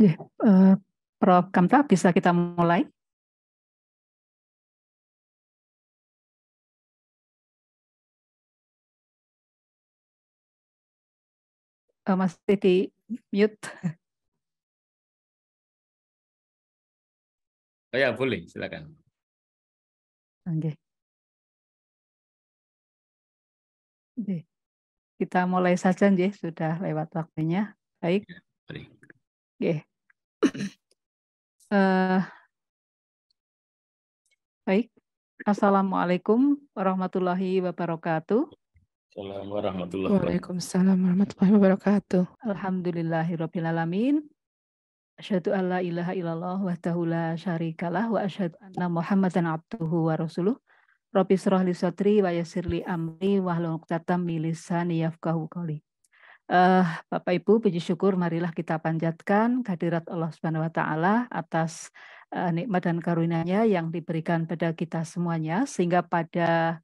Ya, uh, Prof. Kamta, bisa kita mulai? Uh, eh, Mas Titi, mute. Oh ya, boleh, silakan. Oke. Okay. okay. Kita mulai saja, Jih. sudah lewat waktunya. Baik. Ya, baik. Oke. Okay uh, baik, assalamualaikum warahmatullahi wabarakatuh. Assalamualaikum warahmatullahi wabarakatuh. Waalaikumsalam warahmatullahi wabarakatuh. Alhamdulillahirrabbilalamin. Asyhadu an la ilaha illallah wahdahu la syarikalah wa asyhadu anna Muhammadan abduhu wa rasuluh. Rabbi israh li sadri wa yasir li amri wa hlun 'uqdatam min lisani yafqahu Uh, Bapak Ibu, puji syukur marilah kita panjatkan kehadirat Allah Subhanahu wa taala atas uh, nikmat dan karunia-Nya yang diberikan pada kita semuanya sehingga pada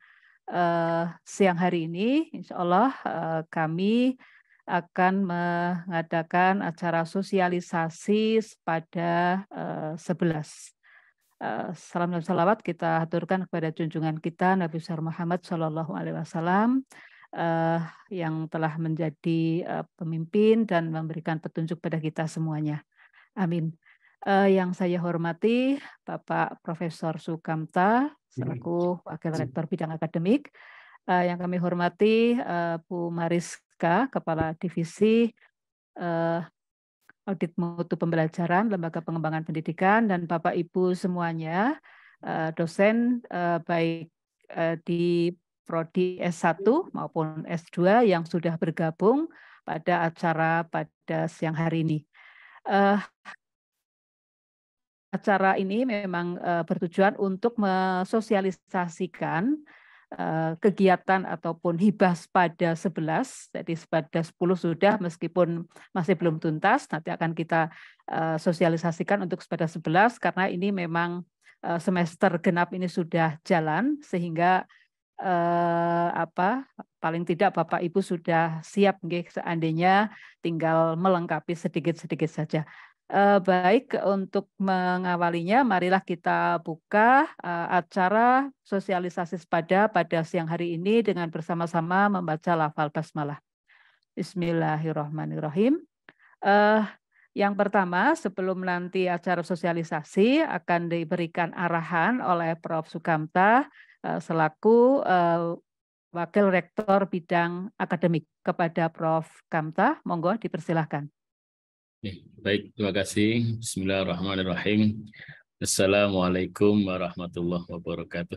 uh, siang hari ini insya Allah uh, kami akan mengadakan acara sosialisasi pada uh, 11 salam dan salawat kita aturkan kepada junjungan kita Nabi besar Muhammad sallallahu Alaihi Wasallam uh, yang telah menjadi uh, pemimpin dan memberikan petunjuk pada kita semuanya. Amin. Uh, yang saya hormati Bapak Profesor Sukamta selaku hmm. Wakil Rektor Bidang Akademik, uh, yang kami hormati uh, Bu Mariska Kepala Divisi uh, Audit Mutu Pembelajaran Lembaga Pengembangan Pendidikan dan Bapak Ibu semuanya dosen baik di prodi S1 iya. maupun S2 yang sudah bergabung pada acara pada siang hari ini. Uh, acara ini memang uh, bertujuan untuk mensosialisasikan eh, kegiatan ataupun hibah pada 11, jadi pada 10 sudah meskipun masih belum tuntas, nanti akan kita sosialisasikan untuk pada 11 karena ini memang semester genap ini sudah jalan sehingga eh, apa paling tidak Bapak Ibu sudah siap nggih seandainya tinggal melengkapi sedikit-sedikit saja. Eh, baik untuk mengawalinya marilah kita buka eh, acara sosialisasi sepada pada siang hari ini dengan bersama-sama membaca lafal basmalah. Bismillahirrahmanirrahim. Eh, yang pertama, sebelum nanti acara sosialisasi akan diberikan arahan oleh Prof. Sukamta Eh, selaku eh, Wakil Rektor Bidang Akademik kepada Prof. Kamta. Monggo dipersilahkan. Baik, terima kasih. Bismillahirrahmanirrahim. Assalamualaikum warahmatullahi wabarakatuh.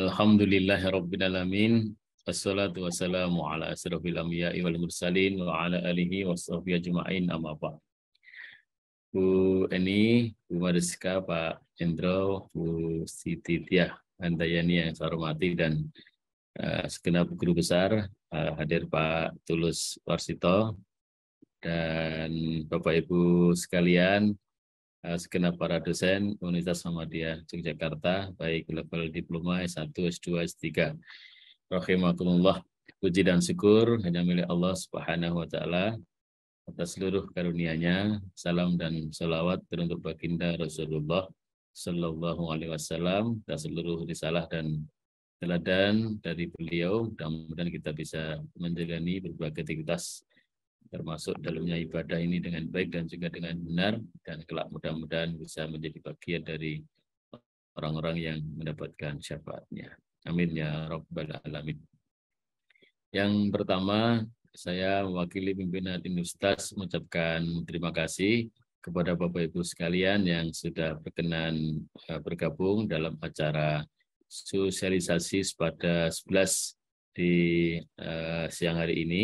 Alhamdulillahirrabbilalamin. Wassalatu wassalamu ala asrafil amya wal mursalin wa ala alihi wa sahbihi ajma'in amma ba'd. Bu Eni, Bu Mariska, Pak Hendro, Bu Siti tia andayani yang saya hormati dan uh, segenap guru besar, uh, hadir Pak Tulus Warsito, dan Bapak Ibu sekalian, uh, segenap para dosen Universitas Muhammadiyah Yogyakarta, baik level diploma S1, S2, S3. Rahimakumullah, puji dan syukur hanya milik Allah Subhanahu wa taala atas seluruh karunia-Nya. Salam dan salawat teruntuk baginda Rasulullah sallallahu Alaihi Wasallam dan seluruh risalah dan teladan dari beliau. Mudah-mudahan kita bisa menjalani berbagai aktivitas termasuk dalamnya ibadah ini dengan baik dan juga dengan benar dan kelak mudah-mudahan bisa menjadi bagian dari orang-orang yang mendapatkan syafaatnya. Amin ya Rabbal Alamin. Yang pertama, saya mewakili pimpinan Universitas mengucapkan terima kasih kepada Bapak Ibu sekalian yang sudah berkenan e, bergabung dalam acara sosialisasi pada 11 di uh, siang hari ini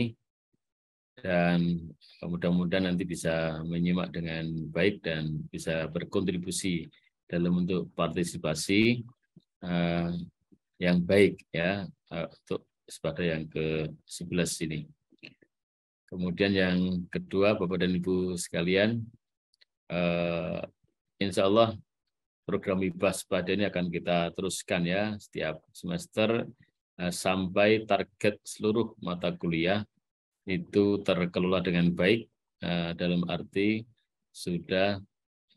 dan mudah-mudahan nanti bisa menyimak dengan baik dan bisa berkontribusi dalam untuk partisipasi uh, yang baik ya uh, untuk pada yang ke-11 ini. Kemudian yang kedua, Bapak dan Ibu sekalian, uh, insya Allah program Wibas pada ini akan kita teruskan ya setiap semester uh, sampai target seluruh mata kuliah itu terkelola dengan baik uh, dalam arti sudah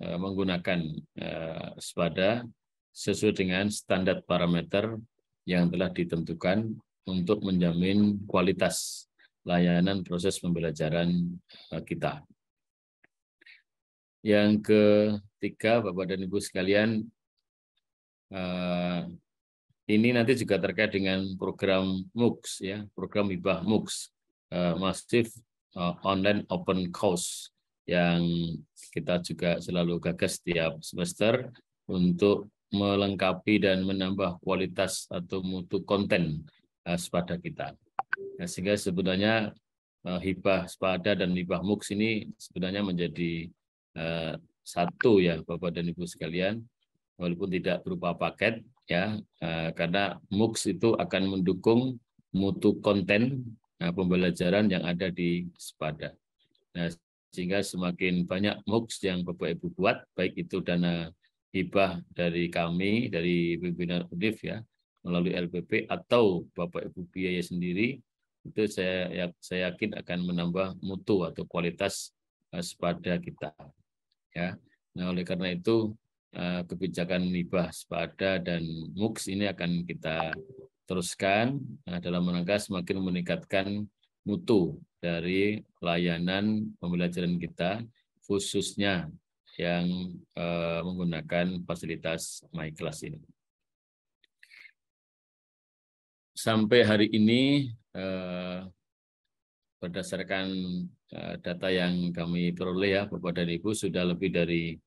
uh, menggunakan uh, sepada sesuai dengan standar parameter yang telah ditentukan untuk menjamin kualitas layanan proses pembelajaran eh, kita. Yang ketiga, Bapak dan Ibu sekalian, eh, ini nanti juga terkait dengan program MOOCs, ya, program hibah MOOCs, eh, masif online open course yang kita juga selalu gagas setiap semester untuk melengkapi dan menambah kualitas atau mutu konten sepada kita. Ya, sehingga sebenarnya uh, hibah sepada dan hibah muks ini sebenarnya menjadi uh, satu ya Bapak dan Ibu sekalian, walaupun tidak berupa paket ya, uh, karena muks itu akan mendukung mutu konten uh, pembelajaran yang ada di sepada. Nah, sehingga semakin banyak MOOCs yang Bapak Ibu buat, baik itu dana hibah dari kami, dari pimpinan UDIF ya, melalui LPP atau Bapak Ibu biaya sendiri itu saya ya, saya yakin akan menambah mutu atau kualitas eh, sepada kita ya nah oleh karena itu eh, kebijakan nibah sepada dan MUX ini akan kita teruskan eh, dalam rangka semakin meningkatkan mutu dari layanan pembelajaran kita khususnya yang menggunakan fasilitas MyClass ini. sampai hari ini eh, berdasarkan eh, data yang kami peroleh ya Bapak dan Ibu sudah lebih dari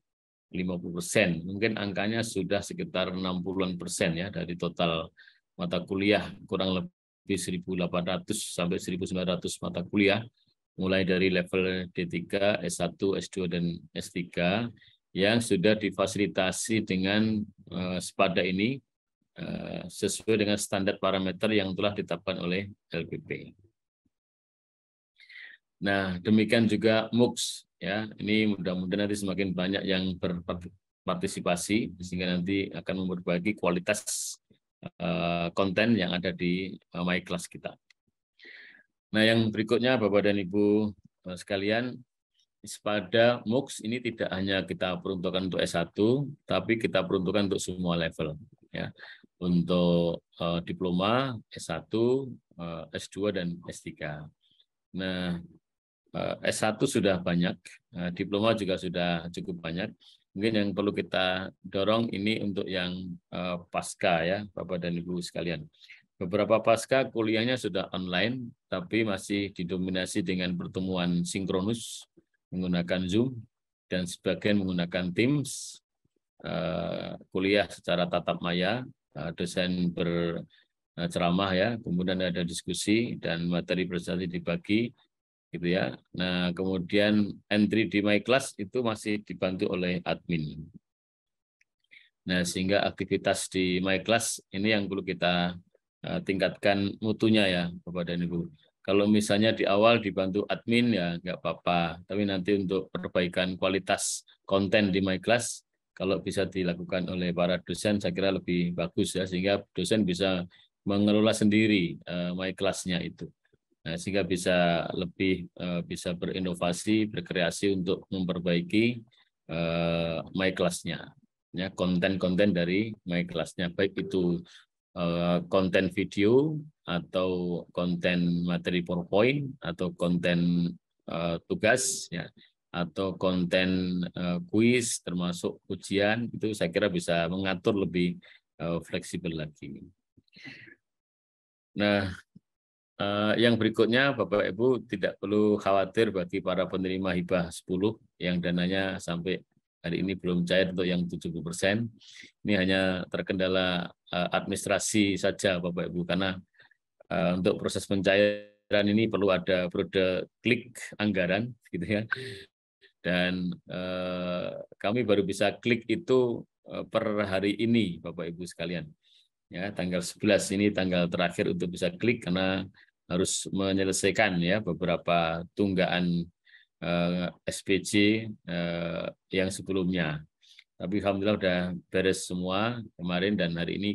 50 persen. Mungkin angkanya sudah sekitar 60-an persen ya dari total mata kuliah kurang lebih 1.800 sampai 1.900 mata kuliah mulai dari level D3, S1, S2, dan S3 yang sudah difasilitasi dengan eh, sepada ini Eh, sesuai dengan standar parameter yang telah ditetapkan oleh LPP. Nah, demikian juga MOOCs ya. Ini mudah-mudahan nanti semakin banyak yang berpartisipasi sehingga nanti akan memperbaiki kualitas eh, konten yang ada di uh, my class kita. Nah, yang berikutnya Bapak dan Ibu sekalian, pada MOOCs ini tidak hanya kita peruntukkan untuk S1, tapi kita peruntukkan untuk semua level. Ya untuk uh, diploma S1, uh, S2 dan S3. Nah, uh, eh, S1 sudah banyak, uh, diploma juga sudah cukup banyak. Mungkin yang perlu kita dorong ini untuk yang uh, pasca ya, Bapak dan Ibu sekalian. Beberapa pasca kuliahnya sudah online, tapi masih didominasi dengan pertemuan sinkronus menggunakan Zoom dan sebagian menggunakan Teams, uh, kuliah secara tatap maya, Eh, dosen berceramah eh, ya, kemudian ada diskusi dan materi presentasi dibagi gitu ya. Nah, kemudian entry di my class itu masih dibantu oleh admin. Nah, sehingga aktivitas di my class ini yang perlu kita eh, tingkatkan mutunya ya, Bapak dan Ibu. Kalau misalnya di awal dibantu admin ya nggak apa-apa, tapi nanti untuk perbaikan kualitas konten di my class kalau bisa dilakukan oleh para dosen saya kira lebih bagus ya sehingga dosen bisa mengelola sendiri uh, my kelasnya itu nah, sehingga bisa lebih uh, bisa berinovasi berkreasi untuk memperbaiki uh, my kelasnya ya konten-konten dari my kelasnya baik itu konten video atau konten materi PowerPoint atau konten uh, tugas ya atau konten eh, kuis termasuk ujian itu saya kira bisa mengatur lebih eh, fleksibel lagi. Nah, eh, yang berikutnya Bapak Ibu tidak perlu khawatir bagi para penerima hibah 10 yang dananya sampai hari ini belum cair untuk yang 70 persen. Ini hanya terkendala administrasi saja Bapak Ibu karena untuk proses pencairan ini perlu ada periode klik anggaran gitu ya dan eh, kami baru bisa klik itu eh, per hari ini Bapak Ibu sekalian. Ya, tanggal 11 ini tanggal terakhir untuk bisa klik karena harus menyelesaikan ya beberapa tunggaan eh, SPC eh, yang sebelumnya. Tapi alhamdulillah sudah beres semua kemarin dan hari ini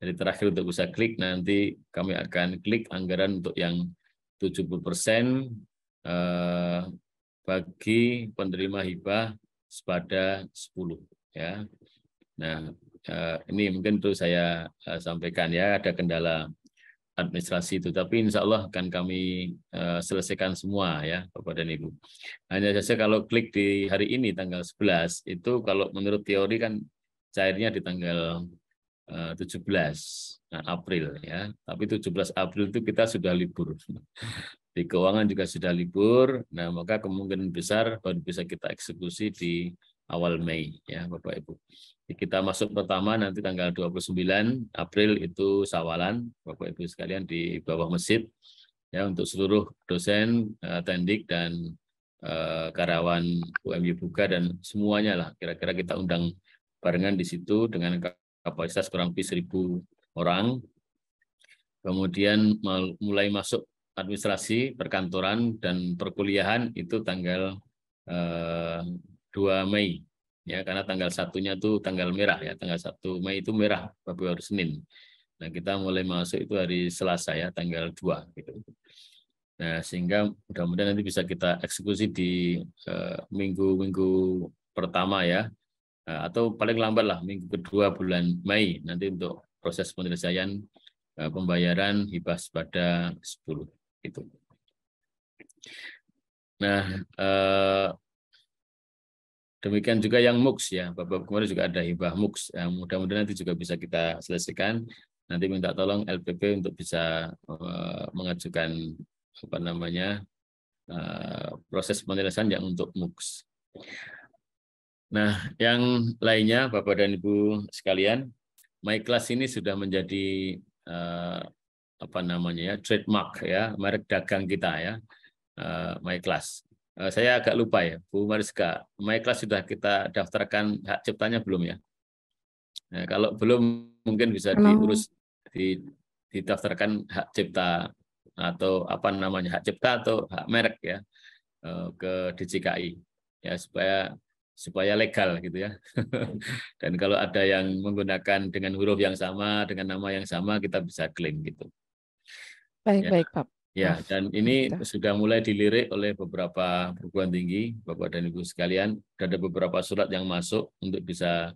dari terakhir untuk bisa klik nanti kami akan klik anggaran untuk yang 70 persen eh, bagi penerima hibah pada 10 ya. Nah, eh, ini mungkin tuh saya eh, sampaikan ya ada kendala administrasi itu tapi insya Allah akan kami eh, selesaikan semua ya Bapak dan Ibu hanya saja kalau klik di hari ini tanggal 11 itu kalau menurut teori kan cairnya di tanggal 17 nah, April ya tapi 17 April itu kita sudah libur di keuangan juga sudah libur, nah maka kemungkinan besar baru bisa kita eksekusi di awal Mei ya Bapak Ibu. Kita masuk pertama nanti tanggal 29 April itu sawalan Bapak Ibu sekalian di bawah masjid ya untuk seluruh dosen uh, tendik dan uh, karyawan UMY Buka dan semuanya lah kira-kira kita undang barengan di situ dengan kapasitas kurang lebih 1000 orang. Kemudian mulai masuk administrasi, perkantoran, dan perkuliahan itu tanggal eh, 2 Mei. ya Karena tanggal satunya itu tanggal merah. ya Tanggal 1 Mei itu merah, tapi harus Senin. Nah, kita mulai masuk itu hari Selasa ya, tanggal 2. Gitu. Nah, sehingga mudah-mudahan nanti bisa kita eksekusi di eh, minggu-minggu eh, pertama ya, eh, atau paling lambat lah minggu kedua bulan Mei nanti untuk proses penyelesaian eh, pembayaran hibah pada 10 itu. Nah, eh, demikian juga yang MUX ya. Bapak kemarin juga ada hibah MUX yang mudah-mudahan nanti juga bisa kita selesaikan. Nanti minta tolong LPP untuk bisa eh, mengajukan apa namanya eh, proses penyelesaian yang untuk MUX. Nah, yang lainnya Bapak dan Ibu sekalian, My Class ini sudah menjadi eh, apa namanya ya trademark ya merek dagang kita ya uh, eh, my class eh, saya agak lupa ya Bu Mariska my class sudah kita daftarkan hak ciptanya belum ya nah, kalau belum mungkin bisa diurus di didaftarkan hak cipta atau apa namanya hak cipta atau hak merek ya eh, ke DJKI ya supaya supaya legal gitu ya. Dan kalau ada yang menggunakan dengan huruf yang sama, dengan nama yang sama, kita bisa klaim gitu. Baik, ya. baik, Pak. Ya, dan ini sudah mulai dilirik oleh beberapa perguruan tinggi, Bapak dan Ibu sekalian. Ada beberapa surat yang masuk untuk bisa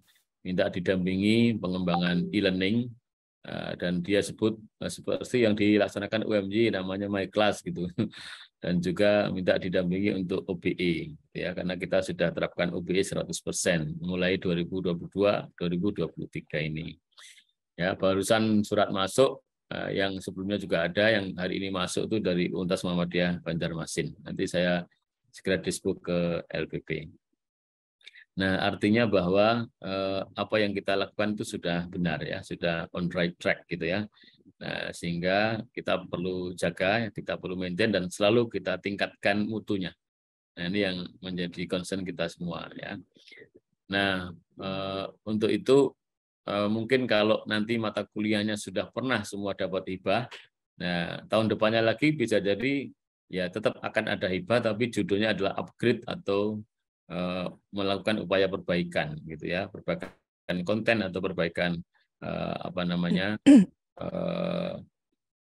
minta didampingi pengembangan e-learning eh, dan dia sebut eh, seperti yang dilaksanakan UMG namanya My Class gitu dan juga minta didampingi untuk OBE ya karena kita sudah terapkan OBE 100% mulai 2022 2023 ini ya barusan surat masuk Eh, yang sebelumnya juga ada yang hari ini masuk tuh dari Untas Muhammadiyah Banjarmasin. Nanti saya segera disebut ke LPP. Nah, artinya bahwa eh, apa yang kita lakukan itu sudah benar ya, sudah on right track gitu ya. Nah, sehingga kita perlu jaga, kita perlu maintain dan selalu kita tingkatkan mutunya. Nah, ini yang menjadi concern kita semua ya. Nah, eh, untuk itu Eh, mungkin kalau nanti mata kuliahnya sudah pernah semua dapat hibah, nah tahun depannya lagi bisa jadi ya tetap akan ada hibah tapi judulnya adalah upgrade atau uh, melakukan upaya perbaikan gitu ya, perbaikan konten atau perbaikan uh, apa namanya uh,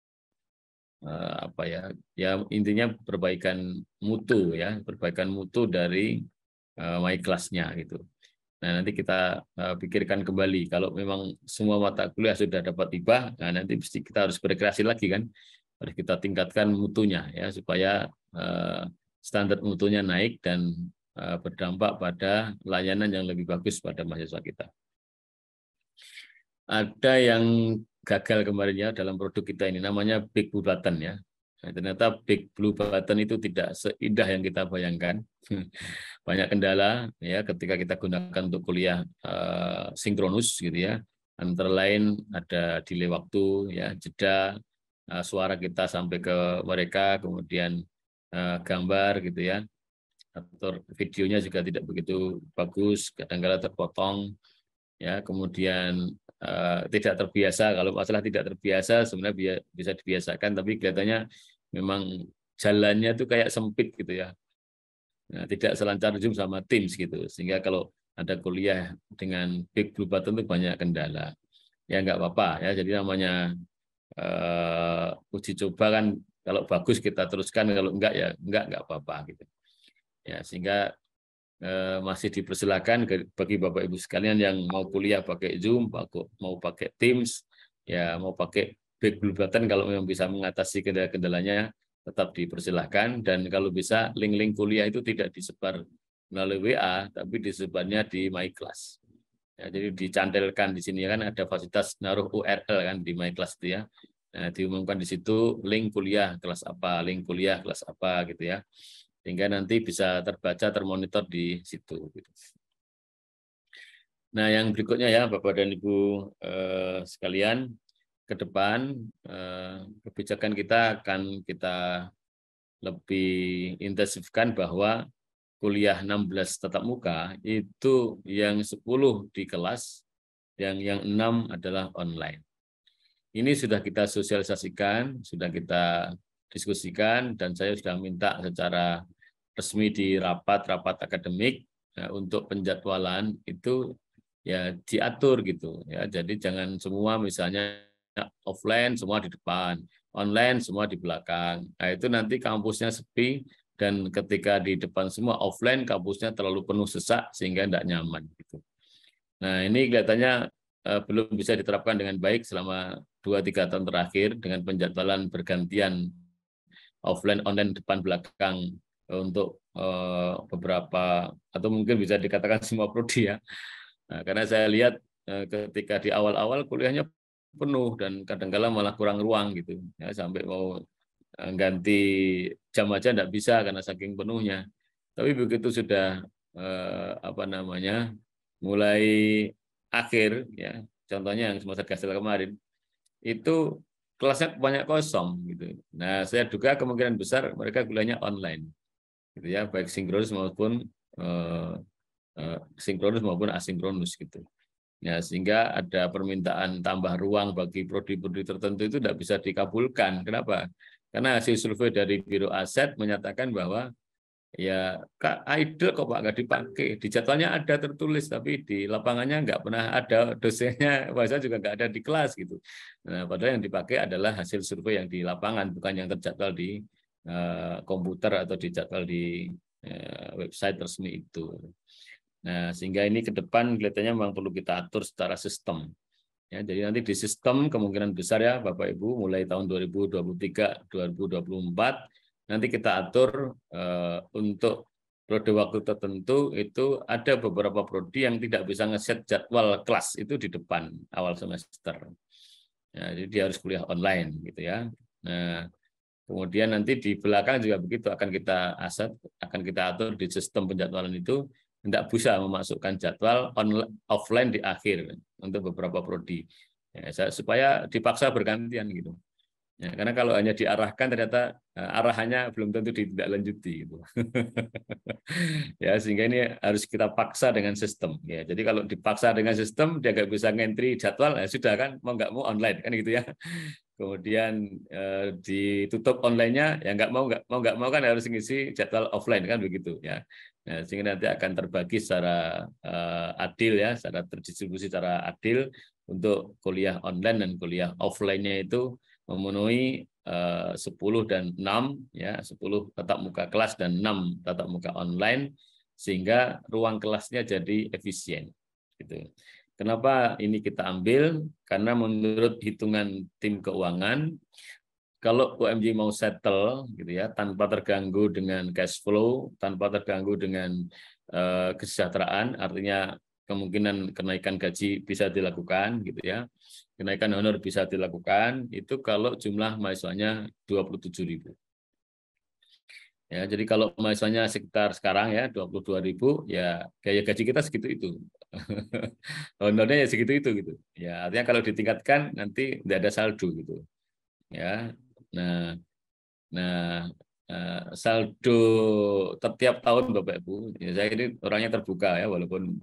uh, apa ya ya intinya perbaikan mutu ya perbaikan mutu dari uh, my classnya gitu Nah, nanti kita eh, pikirkan kembali. Kalau memang semua mata kuliah sudah dapat tiba nah nanti pasti kita harus berkreasi lagi kan. Harus kita tingkatkan mutunya ya supaya eh, standar mutunya naik dan eh, berdampak pada layanan yang lebih bagus pada mahasiswa kita. Ada yang gagal kemarin ya dalam produk kita ini namanya big button ya. Nah, ternyata Big Blue Button itu tidak seindah yang kita bayangkan. Banyak kendala ya ketika kita gunakan untuk kuliah uh, sinkronus gitu ya. Antara lain ada delay waktu ya, jeda uh, suara kita sampai ke mereka, kemudian uh, gambar gitu ya. Atau videonya juga tidak begitu bagus, kadang-kadang terpotong ya. Kemudian Eh, tidak terbiasa kalau masalah tidak terbiasa sebenarnya bisa dibiasakan tapi kelihatannya memang jalannya itu kayak sempit gitu ya nah, tidak selancar Zoom sama Teams gitu sehingga kalau ada kuliah dengan big blue button itu banyak kendala ya nggak apa-apa ya jadi namanya uh, uji coba kan kalau bagus kita teruskan kalau enggak ya enggak enggak apa-apa gitu ya sehingga Eh, masih dipersilakan bagi Bapak Ibu sekalian yang mau kuliah pakai Zoom, mau pakai Teams, ya mau pakai Big Blue Button kalau memang bisa mengatasi kendala-kendalanya tetap dipersilahkan dan kalau bisa link-link kuliah itu tidak disebar melalui WA tapi disebarnya di My Class. Ya, jadi dicantelkan di sini ya kan ada fasilitas naruh URL kan di My Class itu ya. Nah, diumumkan di situ link kuliah kelas apa, link kuliah kelas apa gitu ya sehingga nanti bisa terbaca termonitor di situ. Gitu. Nah, yang berikutnya ya Bapak dan Ibu eh, sekalian, ke depan eh, kebijakan kita akan kita lebih intensifkan bahwa kuliah 16 tetap muka itu yang 10 di kelas, yang yang 6 adalah online. Ini sudah kita sosialisasikan, sudah kita diskusikan dan saya sudah minta secara resmi di rapat-rapat akademik ya, untuk penjadwalan itu ya diatur gitu ya. Jadi jangan semua misalnya offline semua di depan, online semua di belakang. Nah, itu nanti kampusnya sepi dan ketika di depan semua offline kampusnya terlalu penuh sesak sehingga tidak nyaman gitu. Nah, ini kelihatannya eh, belum bisa diterapkan dengan baik selama dua tiga tahun terakhir dengan penjadwalan bergantian offline online depan belakang eh, untuk eh, beberapa atau mungkin bisa dikatakan semua prodi ya. Nah, karena saya lihat eh, ketika di awal-awal kuliahnya penuh dan kadang-kala malah kurang ruang gitu ya sampai mau ganti jam aja tidak bisa karena saking penuhnya. Tapi begitu sudah apa namanya mulai akhir ya contohnya yang semester kasih kemarin itu kelasnya banyak kosong gitu. Nah, saya duga kemungkinan besar mereka kuliahnya online. Gitu ya, baik sinkronus maupun eh, eh, sinkronus maupun asinkronus gitu. Ya, sehingga ada permintaan tambah ruang bagi prodi-prodi tertentu itu tidak bisa dikabulkan. Kenapa? Karena hasil survei dari Biro Aset menyatakan bahwa ya kak idol kok pak nggak dipakai di jadwalnya ada tertulis tapi di lapangannya nggak pernah ada dosennya bahasa juga nggak ada di kelas gitu nah padahal yang dipakai adalah hasil survei yang di lapangan bukan yang terjadwal di uh, komputer atau dijadwal di uh, website resmi itu nah sehingga ini ke depan kelihatannya memang perlu kita atur secara sistem ya jadi nanti di sistem kemungkinan besar ya bapak ibu mulai tahun 2023 2024 nanti kita atur uh, untuk periode waktu tertentu itu ada beberapa prodi yang tidak bisa ngeset jadwal kelas itu di depan awal semester. Ya, jadi dia harus kuliah online gitu ya. Nah, kemudian nanti di belakang juga begitu akan kita aset akan kita atur di sistem penjadwalan itu tidak bisa memasukkan jadwal offline di akhir untuk beberapa prodi ya, supaya dipaksa bergantian gitu. Ya, karena kalau hanya diarahkan ternyata eh, arahannya belum tentu ditindaklanjuti gitu. ya, sehingga ini harus kita paksa dengan sistem ya. Jadi kalau dipaksa dengan sistem dia nggak bisa ngentri jadwal ya sudah kan mau nggak mau online kan gitu ya. Kemudian eh, ditutup onlinenya ya nggak mau nggak mau nggak mau kan harus ngisi jadwal offline kan begitu ya. Nah, sehingga nanti akan terbagi secara eh, adil ya, secara terdistribusi secara adil untuk kuliah online dan kuliah offline-nya itu memenuhi eh, sepuluh dan enam ya sepuluh tatap muka kelas dan enam tatap muka online sehingga ruang kelasnya jadi efisien gitu. Kenapa ini kita ambil? Karena menurut hitungan tim keuangan kalau UMG mau settle gitu ya tanpa terganggu dengan cash flow, tanpa terganggu dengan uh, kesejahteraan artinya kemungkinan kenaikan gaji bisa dilakukan gitu ya kenaikan honor bisa dilakukan itu kalau jumlah mahasiswanya 27.000. Ya, jadi kalau mahasiswanya sekitar sekarang ya 22.000 ya kayak gaji kita segitu itu. Honornya ya segitu itu gitu. Ya, artinya kalau ditingkatkan nanti tidak ada saldo gitu. Ya. Nah, nah eh, saldo setiap tahun Bapak Ibu, ya saya ini orangnya terbuka ya walaupun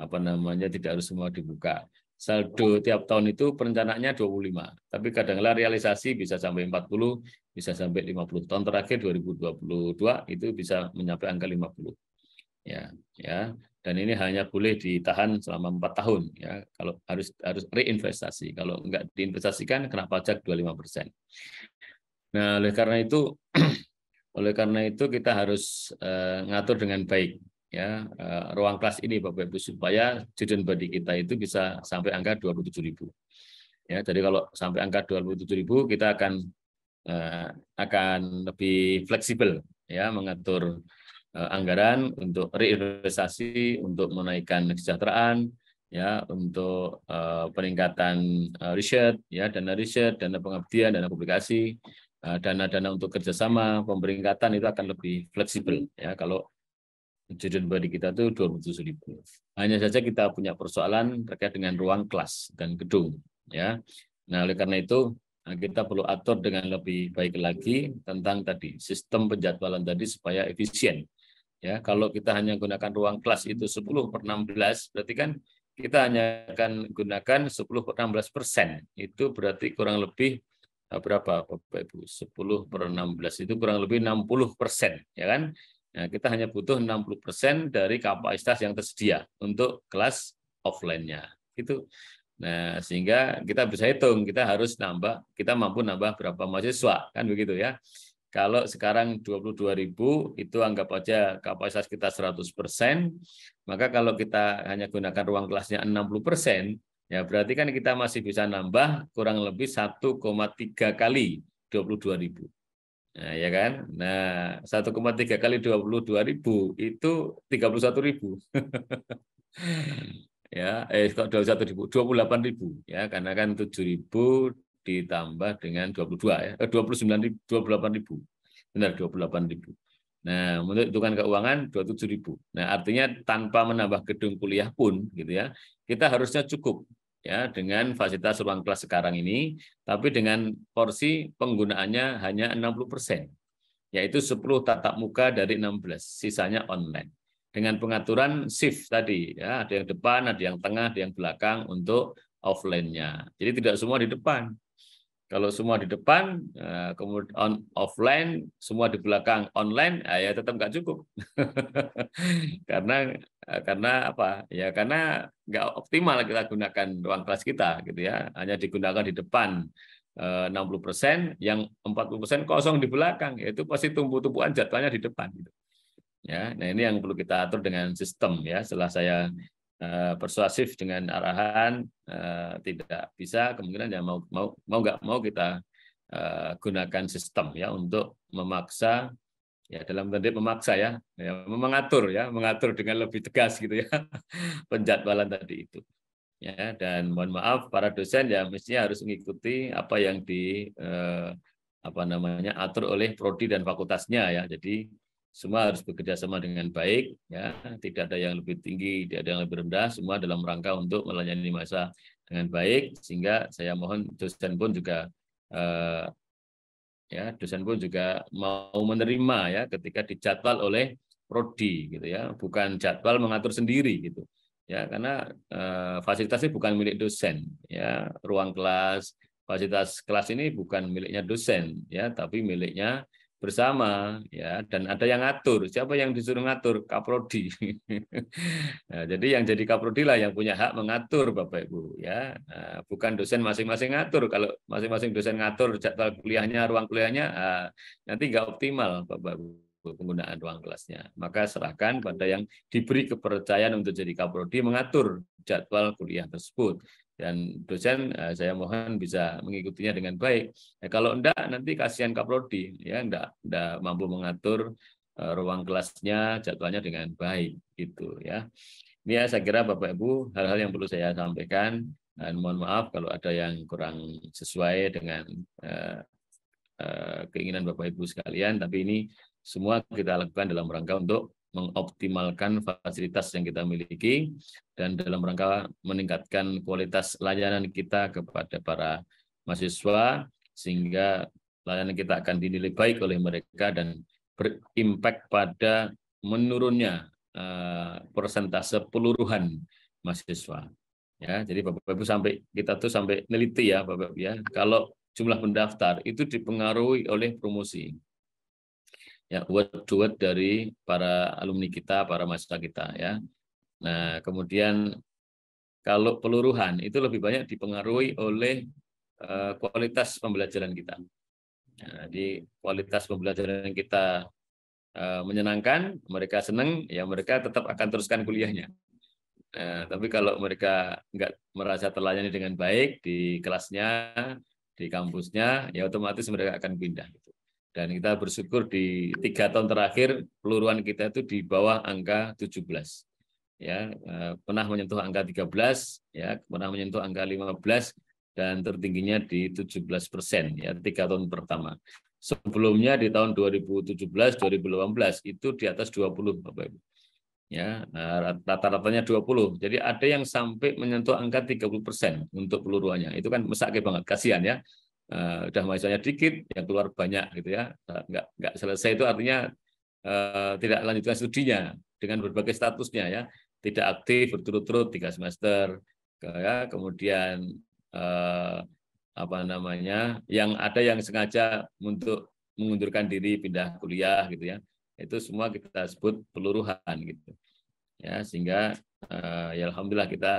apa namanya tidak harus semua dibuka saldo tiap tahun itu perencanaannya 25, tapi kadang-kadang realisasi bisa sampai 40, bisa sampai 50. Tahun terakhir 2022 itu bisa mencapai angka 50. Ya, ya. Dan ini hanya boleh ditahan selama empat tahun ya. Kalau harus harus reinvestasi. Kalau enggak diinvestasikan kena pajak 25%. Nah, oleh karena itu oleh karena itu kita harus uh, ngatur dengan baik ya eh, ruang kelas ini Bapak Ibu supaya student body kita itu bisa sampai angka 27.000. Ya, jadi kalau sampai angka 27.000 kita akan eh, akan lebih fleksibel ya mengatur eh, anggaran untuk reinvestasi untuk menaikkan kesejahteraan ya untuk peningkatan riset ya dana riset dana pengabdian dana publikasi dana-dana untuk kerjasama pemberingkatan itu akan lebih fleksibel ya kalau Student body kita itu 27 ribu. Hanya saja kita punya persoalan terkait dengan ruang kelas dan gedung. ya. Nah, oleh karena itu nah, kita perlu atur dengan lebih baik lagi tentang tadi sistem penjadwalan tadi supaya efisien. Ya, kalau kita hanya gunakan ruang kelas itu 10 per 16, berarti kan kita hanya akan gunakan 10 per 16 persen. Itu berarti kurang lebih eh, berapa Bapak Ibu? 10 per 16 itu kurang lebih 60 persen, ya kan? Nah, kita hanya butuh 60% dari kapasitas yang tersedia untuk kelas offline-nya. Itu. Nah, sehingga kita bisa hitung, kita harus nambah, kita mampu nambah berapa mahasiswa, kan begitu ya. Kalau sekarang 22.000 itu anggap aja kapasitas kita 100%, maka kalau kita hanya gunakan ruang kelasnya 60%, ya berarti kan kita masih bisa nambah kurang lebih 1,3 kali 22.000. Nah, ya kan? Nah, 1,3 kali 22.000 itu 31.000. ya, eh kok 21.000, 28.000 ya, karena kan 7.000 ditambah dengan 22 ya, eh, 29 28.000. Benar, 28.000. Nah, untuk hitungan keuangan 27.000. Nah, artinya tanpa menambah gedung kuliah pun gitu ya, kita harusnya cukup ya dengan fasilitas ruang kelas sekarang ini, tapi dengan porsi penggunaannya hanya 60 persen, yaitu 10 tatap muka dari 16, sisanya online. Dengan pengaturan shift tadi, ya ada yang depan, ada yang tengah, ada yang belakang untuk offline-nya. Jadi tidak semua di depan, kalau semua di depan, eh, kemudian on, offline, semua di belakang online, ah, ya tetap nggak cukup. karena eh, karena apa? Ya karena nggak optimal kita gunakan ruang kelas kita, gitu ya. Hanya digunakan di depan 60 eh, yang 40 persen kosong di belakang, yaitu pasti tumbuh-tumbuhan jadwalnya di depan. Gitu. Ya, nah ini yang perlu kita atur dengan sistem ya. Setelah saya Eh, persuasif dengan arahan eh, tidak bisa kemungkinan ya mau mau mau nggak mau kita eh, gunakan sistem ya untuk memaksa ya dalam tanda memaksa ya, ya mengatur ya mengatur dengan lebih tegas gitu ya penjadwalan tadi itu ya dan mohon maaf para dosen ya mestinya harus mengikuti apa yang di apa namanya atur oleh prodi dan fakultasnya ya jadi semua harus bekerja sama dengan baik ya tidak ada yang lebih tinggi tidak ada yang lebih rendah semua dalam rangka untuk melayani masa dengan baik sehingga saya mohon dosen pun juga eh, ya dosen pun juga mau menerima ya ketika dijadwal oleh prodi gitu ya bukan jadwal mengatur sendiri gitu ya karena eh, fasilitasnya bukan milik dosen ya ruang kelas fasilitas kelas ini bukan miliknya dosen ya tapi miliknya bersama ya dan ada yang ngatur siapa yang disuruh ngatur kaprodi nah, jadi yang jadi kaprodi lah yang punya hak mengatur bapak ibu ya nah, bukan dosen masing-masing ngatur kalau masing-masing dosen ngatur jadwal kuliahnya ruang kuliahnya nah, nanti nggak optimal bapak ibu penggunaan ruang kelasnya. Maka serahkan pada yang diberi kepercayaan untuk jadi kaprodi mengatur jadwal kuliah tersebut dan dosen eh, saya mohon bisa mengikutinya dengan baik. Ya, kalau enggak nanti kasihan Kaprodi ya enggak enggak mampu mengatur eh, ruang kelasnya jadwalnya dengan baik gitu ya. Ini ya saya kira Bapak Ibu hal-hal yang perlu saya sampaikan dan mohon maaf kalau ada yang kurang sesuai dengan eh, keinginan Bapak Ibu sekalian tapi ini semua kita lakukan dalam rangka untuk mengoptimalkan fasilitas yang kita miliki dan dalam rangka meningkatkan kualitas layanan kita kepada para mahasiswa sehingga layanan kita akan dinilai baik oleh mereka dan berimpact pada menurunnya eh, persentase peluruhan mahasiswa. Ya, jadi Bapak Ibu sampai kita tuh sampai neliti ya Bapak Ibu ya. Kalau jumlah pendaftar itu dipengaruhi oleh promosi ya word-to-word dari para alumni kita, para mahasiswa kita ya. Nah, kemudian kalau peluruhan itu lebih banyak dipengaruhi oleh uh, kualitas pembelajaran kita. Nah, jadi kualitas pembelajaran kita uh, menyenangkan, mereka senang, ya mereka tetap akan teruskan kuliahnya. Nah, tapi kalau mereka nggak merasa terlayani dengan baik di kelasnya, di kampusnya, ya otomatis mereka akan pindah. Gitu. Dan kita bersyukur di tiga tahun terakhir peluruan kita itu di bawah angka 17. Ya, eh, ya, pernah menyentuh angka 13, ya, pernah menyentuh angka 15 dan tertingginya di 17 persen ya tiga tahun pertama. Sebelumnya di tahun 2017, 2018 itu di atas 20 Bapak Ibu. Ya, nah, rata-ratanya 20. Jadi ada yang sampai menyentuh angka 30 persen untuk peluruannya. Itu kan mesake banget, kasihan ya uh, udah mahasiswanya dikit yang keluar banyak gitu ya eh, nggak nggak selesai itu artinya uh, tidak lanjutkan studinya dengan berbagai statusnya ya tidak aktif berturut-turut tiga semester ya kemudian uh, apa namanya yang ada yang sengaja untuk mengundurkan diri pindah kuliah gitu ya itu semua kita sebut peluruhan gitu ya sehingga uh, ya alhamdulillah kita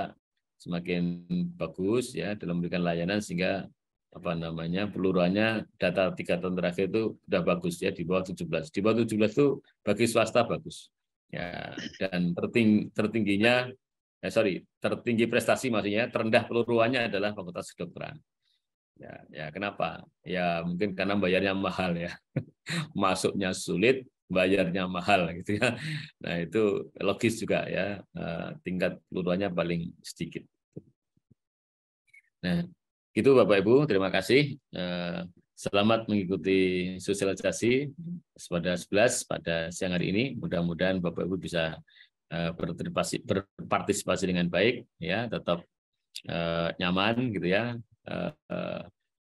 semakin bagus ya dalam memberikan layanan sehingga apa namanya pelurunya data tiga tahun terakhir itu sudah bagus ya di bawah 17 di bawah 17 itu bagi swasta bagus ya dan terting, tertingginya eh, sorry tertinggi prestasi maksudnya terendah peluruannya adalah fakultas kedokteran ya ya kenapa ya mungkin karena bayarnya mahal ya masuknya sulit bayarnya mahal gitu ya nah itu logis juga ya eh, tingkat peluruannya paling sedikit nah itu Bapak Ibu, terima kasih. Eh, selamat mengikuti sosialisasi pada 11 pada siang hari ini. Mudah-mudahan Bapak Ibu bisa eh, berpartisipasi, dengan baik, ya, tetap eh, nyaman, gitu ya,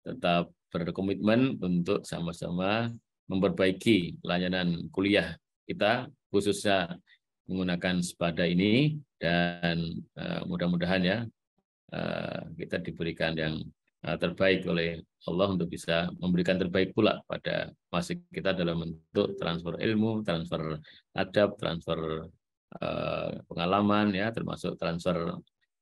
tetap berkomitmen untuk sama-sama memperbaiki layanan kuliah kita, khususnya menggunakan sepada ini, dan mudah-mudahan ya kita diberikan yang Eh, terbaik oleh Allah untuk bisa memberikan terbaik pula pada masih kita dalam bentuk transfer ilmu, transfer adab, transfer eh, pengalaman ya, termasuk transfer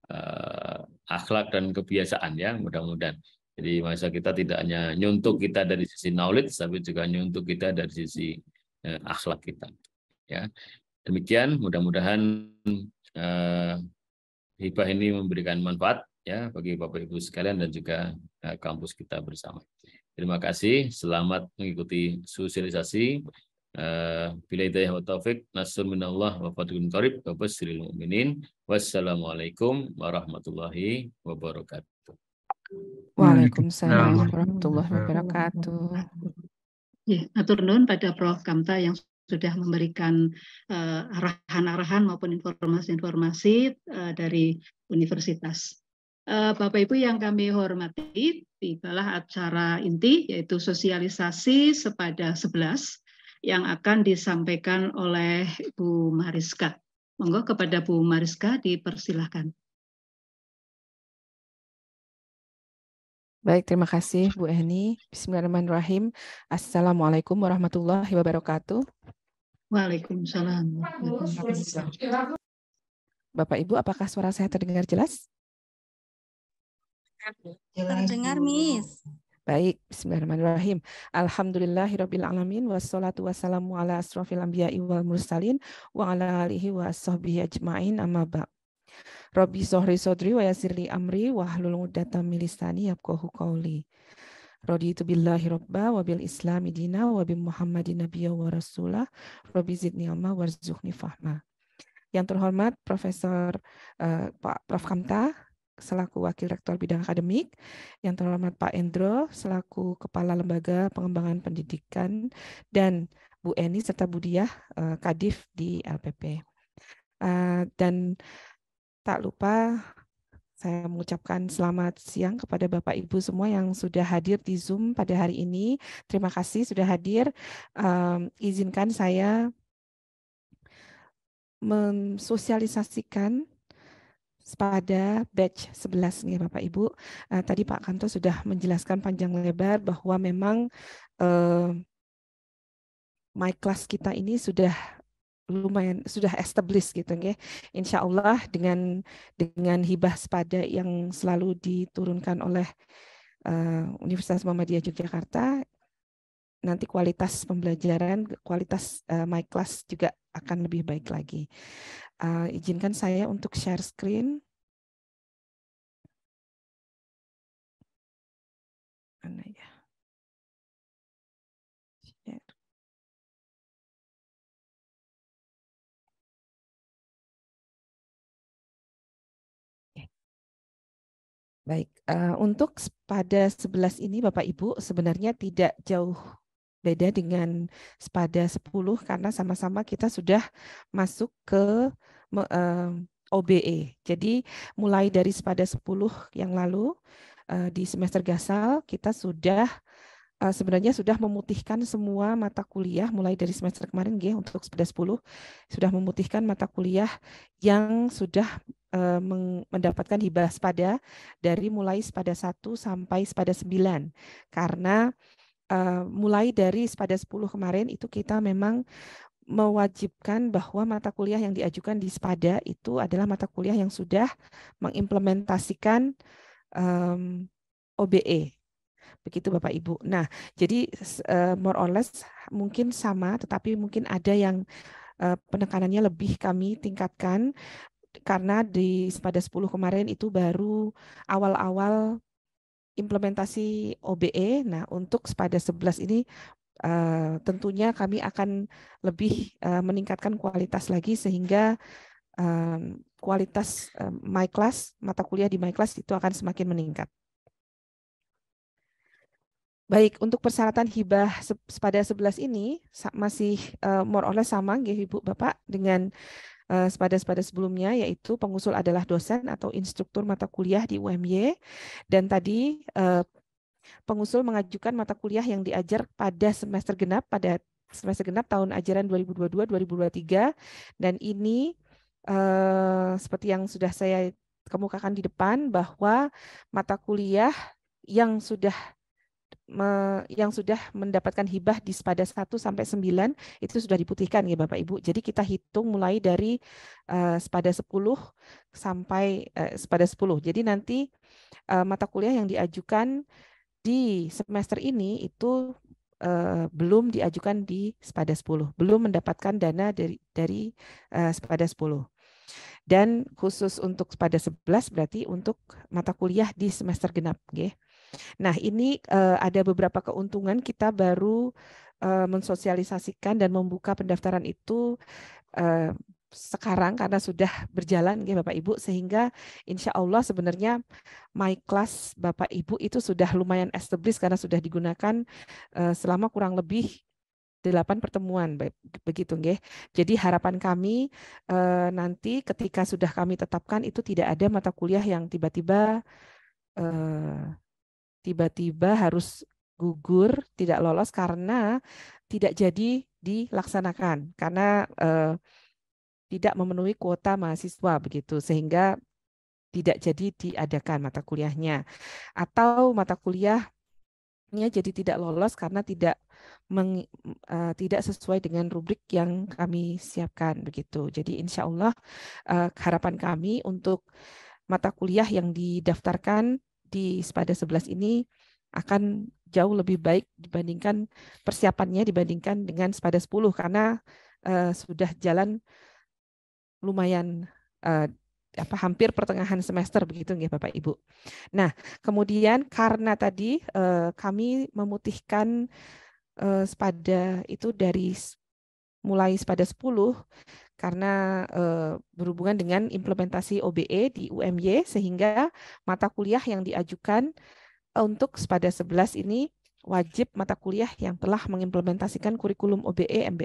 uh, akhlak dan kebiasaan ya, mudah-mudahan. Jadi masa kita tidak hanya nyuntuk kita dari sisi knowledge, tapi juga nyuntuk kita dari sisi uh, akhlak kita. Ya, demikian mudah-mudahan uh, hibah ini memberikan manfaat ya bagi Bapak Ibu sekalian dan juga eh, kampus kita bersama. Terima kasih, selamat mengikuti sosialisasi. Eh, bila itu wa taufik, nasrul minallah wa fatun karib, wa mu'minin. Wassalamualaikum warahmatullahi wabarakatuh. Waalaikumsalam nah. warahmatullahi nah. wabarakatuh. Ya, atur nun pada Prof. Kamta yang sudah memberikan eh, arahan-arahan uh, maupun informasi-informasi uh, dari universitas. Eh, Bapak Ibu yang kami hormati, tibalah acara inti yaitu sosialisasi sepada 11 yang akan disampaikan oleh Bu Mariska. Monggo kepada Bu Mariska dipersilahkan. Baik, terima kasih Bu Eni. Bismillahirrahmanirrahim. Assalamualaikum warahmatullahi wabarakatuh. Waalaikumsalam. Bapak Ibu, apakah suara saya terdengar jelas? Terdengar, Miss. Baik, bismillahirrahmanirrahim. Alhamdulillahirrabbilalamin. Wassalatu wassalamu ala asrafil anbiya'i wal mursalin wa ala alihi wa sahbihi ajma'in amma ba' Rabbi sohri sodri wa yasirli amri wa hlul uddata milisani yabkohu qawli. Raditu billahi robba wa bil islami dina wa bi muhammadin nabiyya wa rasulah. Rabbi zidni amma warzuqni fahma. Yang terhormat Profesor uh, Pak Prof Kamta, selaku Wakil Rektor Bidang Akademik, yang terhormat Pak Endro selaku Kepala Lembaga Pengembangan Pendidikan, dan Bu Eni serta Bu Diah, eh, Kadif di LPP. Eh, dan tak lupa saya mengucapkan selamat siang kepada Bapak Ibu semua yang sudah hadir di Zoom pada hari ini. Terima kasih sudah hadir. Eh, izinkan saya mensosialisasikan pada batch 11 nih ya, Bapak Ibu. Uh, tadi Pak Kanto sudah menjelaskan panjang lebar bahwa memang uh, my class kita ini sudah lumayan sudah established gitu ya. Insya Allah dengan dengan hibah sepada yang selalu diturunkan oleh uh, Universitas Muhammadiyah Yogyakarta nanti kualitas pembelajaran, kualitas uh, my class juga akan lebih baik lagi. Uh, izinkan saya untuk share screen. Mana ya? Baik, uh, untuk pada sebelas ini Bapak Ibu sebenarnya tidak jauh beda dengan pada 10 karena sama-sama kita sudah masuk ke OBE. Eh, e. Jadi mulai dari pada 10 yang lalu eh, di semester gasal kita sudah eh, sebenarnya sudah memutihkan semua mata kuliah mulai dari semester kemarin G untuk sepada 10 sudah memutihkan mata kuliah yang sudah mendapatkan hibah sepada dari mulai sepada 1 sampai sepada 9 karena Eh, mulai dari pada 10 kemarin itu kita memang mewajibkan bahwa mata kuliah yang diajukan di SPADA itu adalah mata kuliah yang sudah mengimplementasikan um, mmm, OBE. Begitu Bapak Ibu. Nah, jadi uh, more or less mungkin sama tetapi mungkin ada yang uh, penekanannya lebih kami tingkatkan karena di pada 10 kemarin itu baru awal-awal implementasi OBE. Nah, untuk pada 11 ini uh, tentunya kami akan lebih uh, meningkatkan kualitas lagi sehingga um, kualitas um, my class, mata kuliah di my class itu akan semakin meningkat. Baik, untuk persyaratan hibah pada 11 ini masih uh, more or less sama, ya Ibu Bapak, dengan pada eh, sepada sebelumnya, yaitu pengusul adalah dosen atau instruktur mata kuliah di UMY. Dan tadi eh, pengusul mengajukan mata kuliah yang diajar pada semester genap, pada semester genap tahun ajaran 2022-2023. Dan ini eh, seperti yang sudah saya kemukakan di depan bahwa mata kuliah yang sudah yang sudah mendapatkan hibah di pada 1 sampai 9 itu sudah diputihkan ya Bapak Ibu. Jadi kita hitung mulai dari uh, pada 10 sampai uh, pada 10. Jadi nanti uh, mata kuliah yang diajukan di semester ini itu belum diajukan di pada 10, belum mendapatkan dana dari dari uh, pada 10 dan khusus untuk pada 11 berarti untuk mata kuliah di semester genap nggih. Nah, ini uh, ada beberapa keuntungan kita baru uh, mensosialisasikan dan membuka pendaftaran itu uh, sekarang karena sudah berjalan ya Bapak Ibu sehingga insya Allah sebenarnya my class Bapak Ibu itu sudah lumayan established karena sudah digunakan uh, selama kurang lebih delapan pertemuan begitu nggih. Jadi harapan kami e, nanti ketika sudah kami tetapkan itu tidak ada mata kuliah yang tiba-tiba e, tiba-tiba harus gugur, tidak lolos karena tidak jadi dilaksanakan karena eh, tidak memenuhi kuota mahasiswa begitu sehingga tidak jadi diadakan mata kuliahnya atau mata kuliahnya jadi tidak lolos karena tidak meng, uh, eh, tidak sesuai dengan rubrik yang kami siapkan begitu. Jadi insya Allah uh, harapan kami untuk mata kuliah yang didaftarkan di pada 11 ini akan jauh lebih baik dibandingkan persiapannya dibandingkan dengan pada 10 karena uh, sudah jalan lumayan uh, apa hampir pertengahan semester begitu ya Bapak Ibu. Nah, kemudian karena tadi eh, kami memutihkan eh, pada itu dari mulai pada 10 karena eh, berhubungan dengan implementasi OBE di UMY sehingga mata kuliah yang diajukan eh, untuk pada 11 ini wajib mata kuliah yang telah mengimplementasikan kurikulum OBE MB,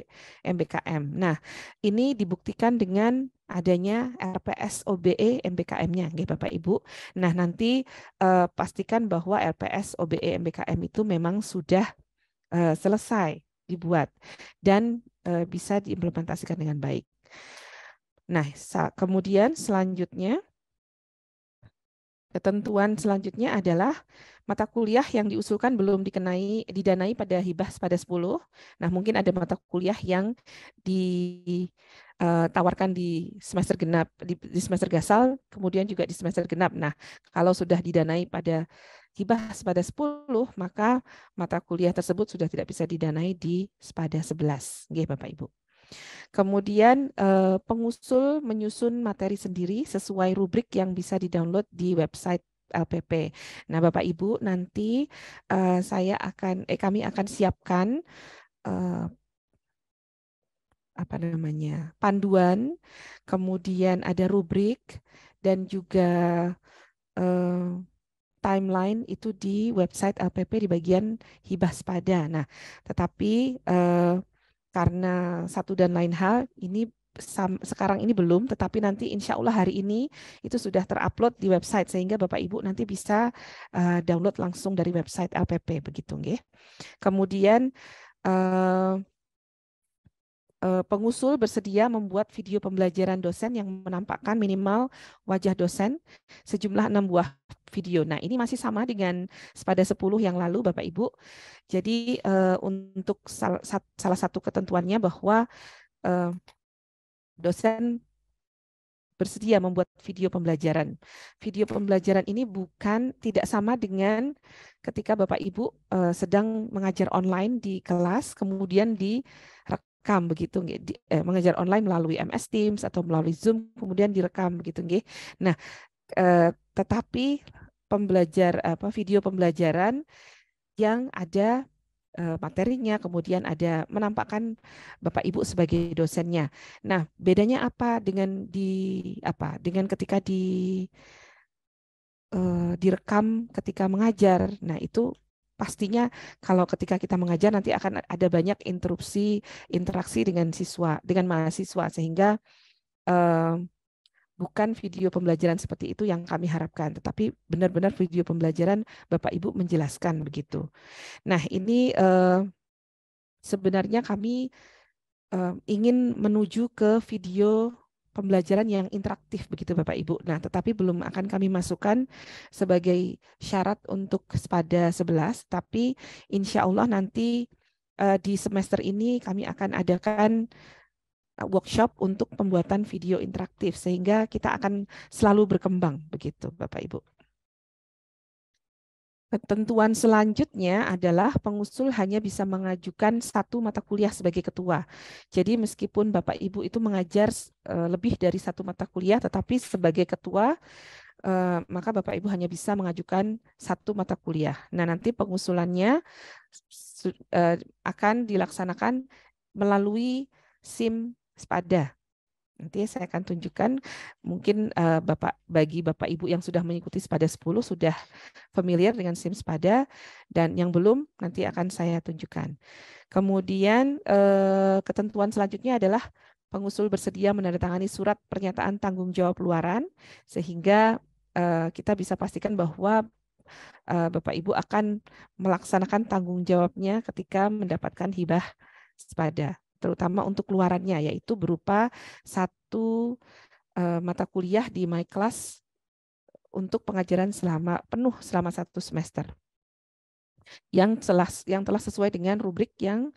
MBKM. Nah, ini dibuktikan dengan adanya RPS OBE MBKM-nya, nggih Bapak Ibu. Nah, nanti eh, pastikan bahwa RPS OBE MBKM itu memang sudah eh, selesai dibuat dan uh, bisa diimplementasikan dengan baik. Nah, kemudian selanjutnya ketentuan selanjutnya adalah mata kuliah yang diusulkan belum dikenai didanai pada hibah pada 10. Nah, mungkin ada mata kuliah yang ditawarkan eh, di semester genap di, semester gasal, kemudian juga di semester genap. Nah, kalau sudah didanai pada hibah sepada 10, maka mata kuliah tersebut sudah tidak bisa didanai di sepada 11. Oke, Bapak Ibu. Kemudian eh, pengusul menyusun materi sendiri sesuai rubrik yang bisa didownload di website LPP. Nah, Bapak Ibu, nanti eh, saya akan eh kami akan siapkan eh, apa namanya? panduan, kemudian ada rubrik dan juga eh, timeline itu di website LPP di bagian hibah sepada. Nah, tetapi eh, karena satu dan lain hal ini sekarang ini belum, tetapi nanti insya Allah hari ini itu sudah terupload di website sehingga Bapak Ibu nanti bisa uh, download langsung dari website LPP begitu, nggih. Kemudian uh, Eh, pengusul bersedia membuat video pembelajaran dosen yang menampakkan minimal wajah dosen sejumlah enam buah video. Nah, ini masih sama dengan pada 10 yang lalu Bapak Ibu. Jadi eh, untuk salah satu ketentuannya bahwa eh, dosen bersedia membuat video pembelajaran. Video pembelajaran ini bukan tidak sama dengan ketika Bapak Ibu sedang mengajar online di kelas, kemudian di direkam begitu nggih eh, mengajar online melalui MS Teams atau melalui Zoom kemudian direkam begitu nggih. Nah, eh, tetapi pembelajar apa video pembelajaran yang ada eh, materinya kemudian ada menampakkan Bapak Ibu sebagai dosennya. Nah, bedanya apa dengan di apa dengan ketika di eh, direkam ketika mengajar. Nah, itu pastinya kalau ketika kita mengajar nanti akan ada banyak interupsi interaksi dengan siswa dengan mahasiswa sehingga eh, bukan video pembelajaran seperti itu yang kami harapkan tetapi benar-benar video pembelajaran Bapak Ibu menjelaskan begitu. Nah, ini eh, sebenarnya kami eh, ingin menuju ke video pembelajaran yang interaktif begitu Bapak Ibu. Nah, tetapi belum akan kami masukkan sebagai syarat untuk pada 11, tapi insya Allah nanti uh, di semester ini kami akan adakan eh, workshop untuk pembuatan video interaktif sehingga kita akan selalu berkembang begitu Bapak Ibu. Ketentuan selanjutnya adalah pengusul hanya bisa mengajukan satu mata kuliah sebagai ketua. Jadi meskipun Bapak Ibu itu mengajar eh, lebih dari satu mata kuliah, tetapi sebagai ketua eh, maka Bapak Ibu hanya bisa mengajukan satu mata kuliah. Nah nanti pengusulannya eh, akan dilaksanakan melalui SIM SPADA. Nanti saya akan tunjukkan mungkin uh, Bapak bagi Bapak Ibu yang sudah mengikuti sepada 10 sudah familiar dengan SIM sepada dan yang belum nanti akan saya tunjukkan. Kemudian uh, ketentuan selanjutnya adalah pengusul bersedia menandatangani surat pernyataan tanggung jawab luaran sehingga uh, kita bisa pastikan bahwa uh, Bapak Ibu akan melaksanakan tanggung jawabnya ketika mendapatkan hibah sepada terutama untuk keluarannya yaitu berupa satu uh, mata kuliah di my class untuk pengajaran selama penuh selama satu semester yang telah yang telah sesuai dengan rubrik yang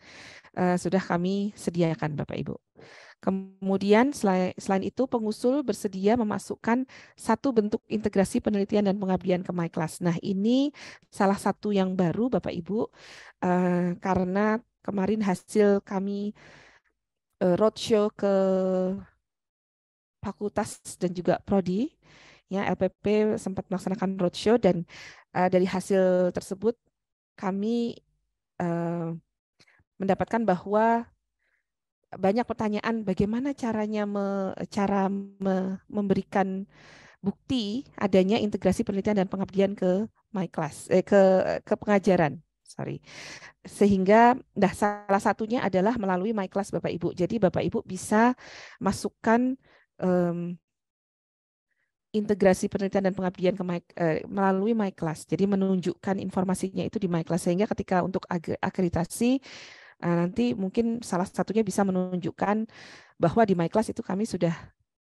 uh, sudah kami sediakan Bapak Ibu. Kemudian selain, selain itu pengusul bersedia memasukkan satu bentuk integrasi penelitian dan pengabdian ke MyClass. Nah ini salah satu yang baru Bapak Ibu uh, karena kemarin hasil kami uh, roadshow ke fakultas dan juga prodi ya LPP sempat melaksanakan roadshow dan uh, dari hasil tersebut kami uh, mendapatkan bahwa banyak pertanyaan bagaimana caranya me, cara me, memberikan bukti adanya integrasi penelitian dan pengabdian ke my class eh, ke ke pengajaran sorry. Sehingga nah salah satunya adalah melalui My Class Bapak Ibu. Jadi Bapak Ibu bisa masukkan um, integrasi penelitian dan pengabdian ke my, uh, melalui My Class. Jadi menunjukkan informasinya itu di My Class sehingga ketika untuk akreditasi uh, nanti mungkin salah satunya bisa menunjukkan bahwa di My Class itu kami sudah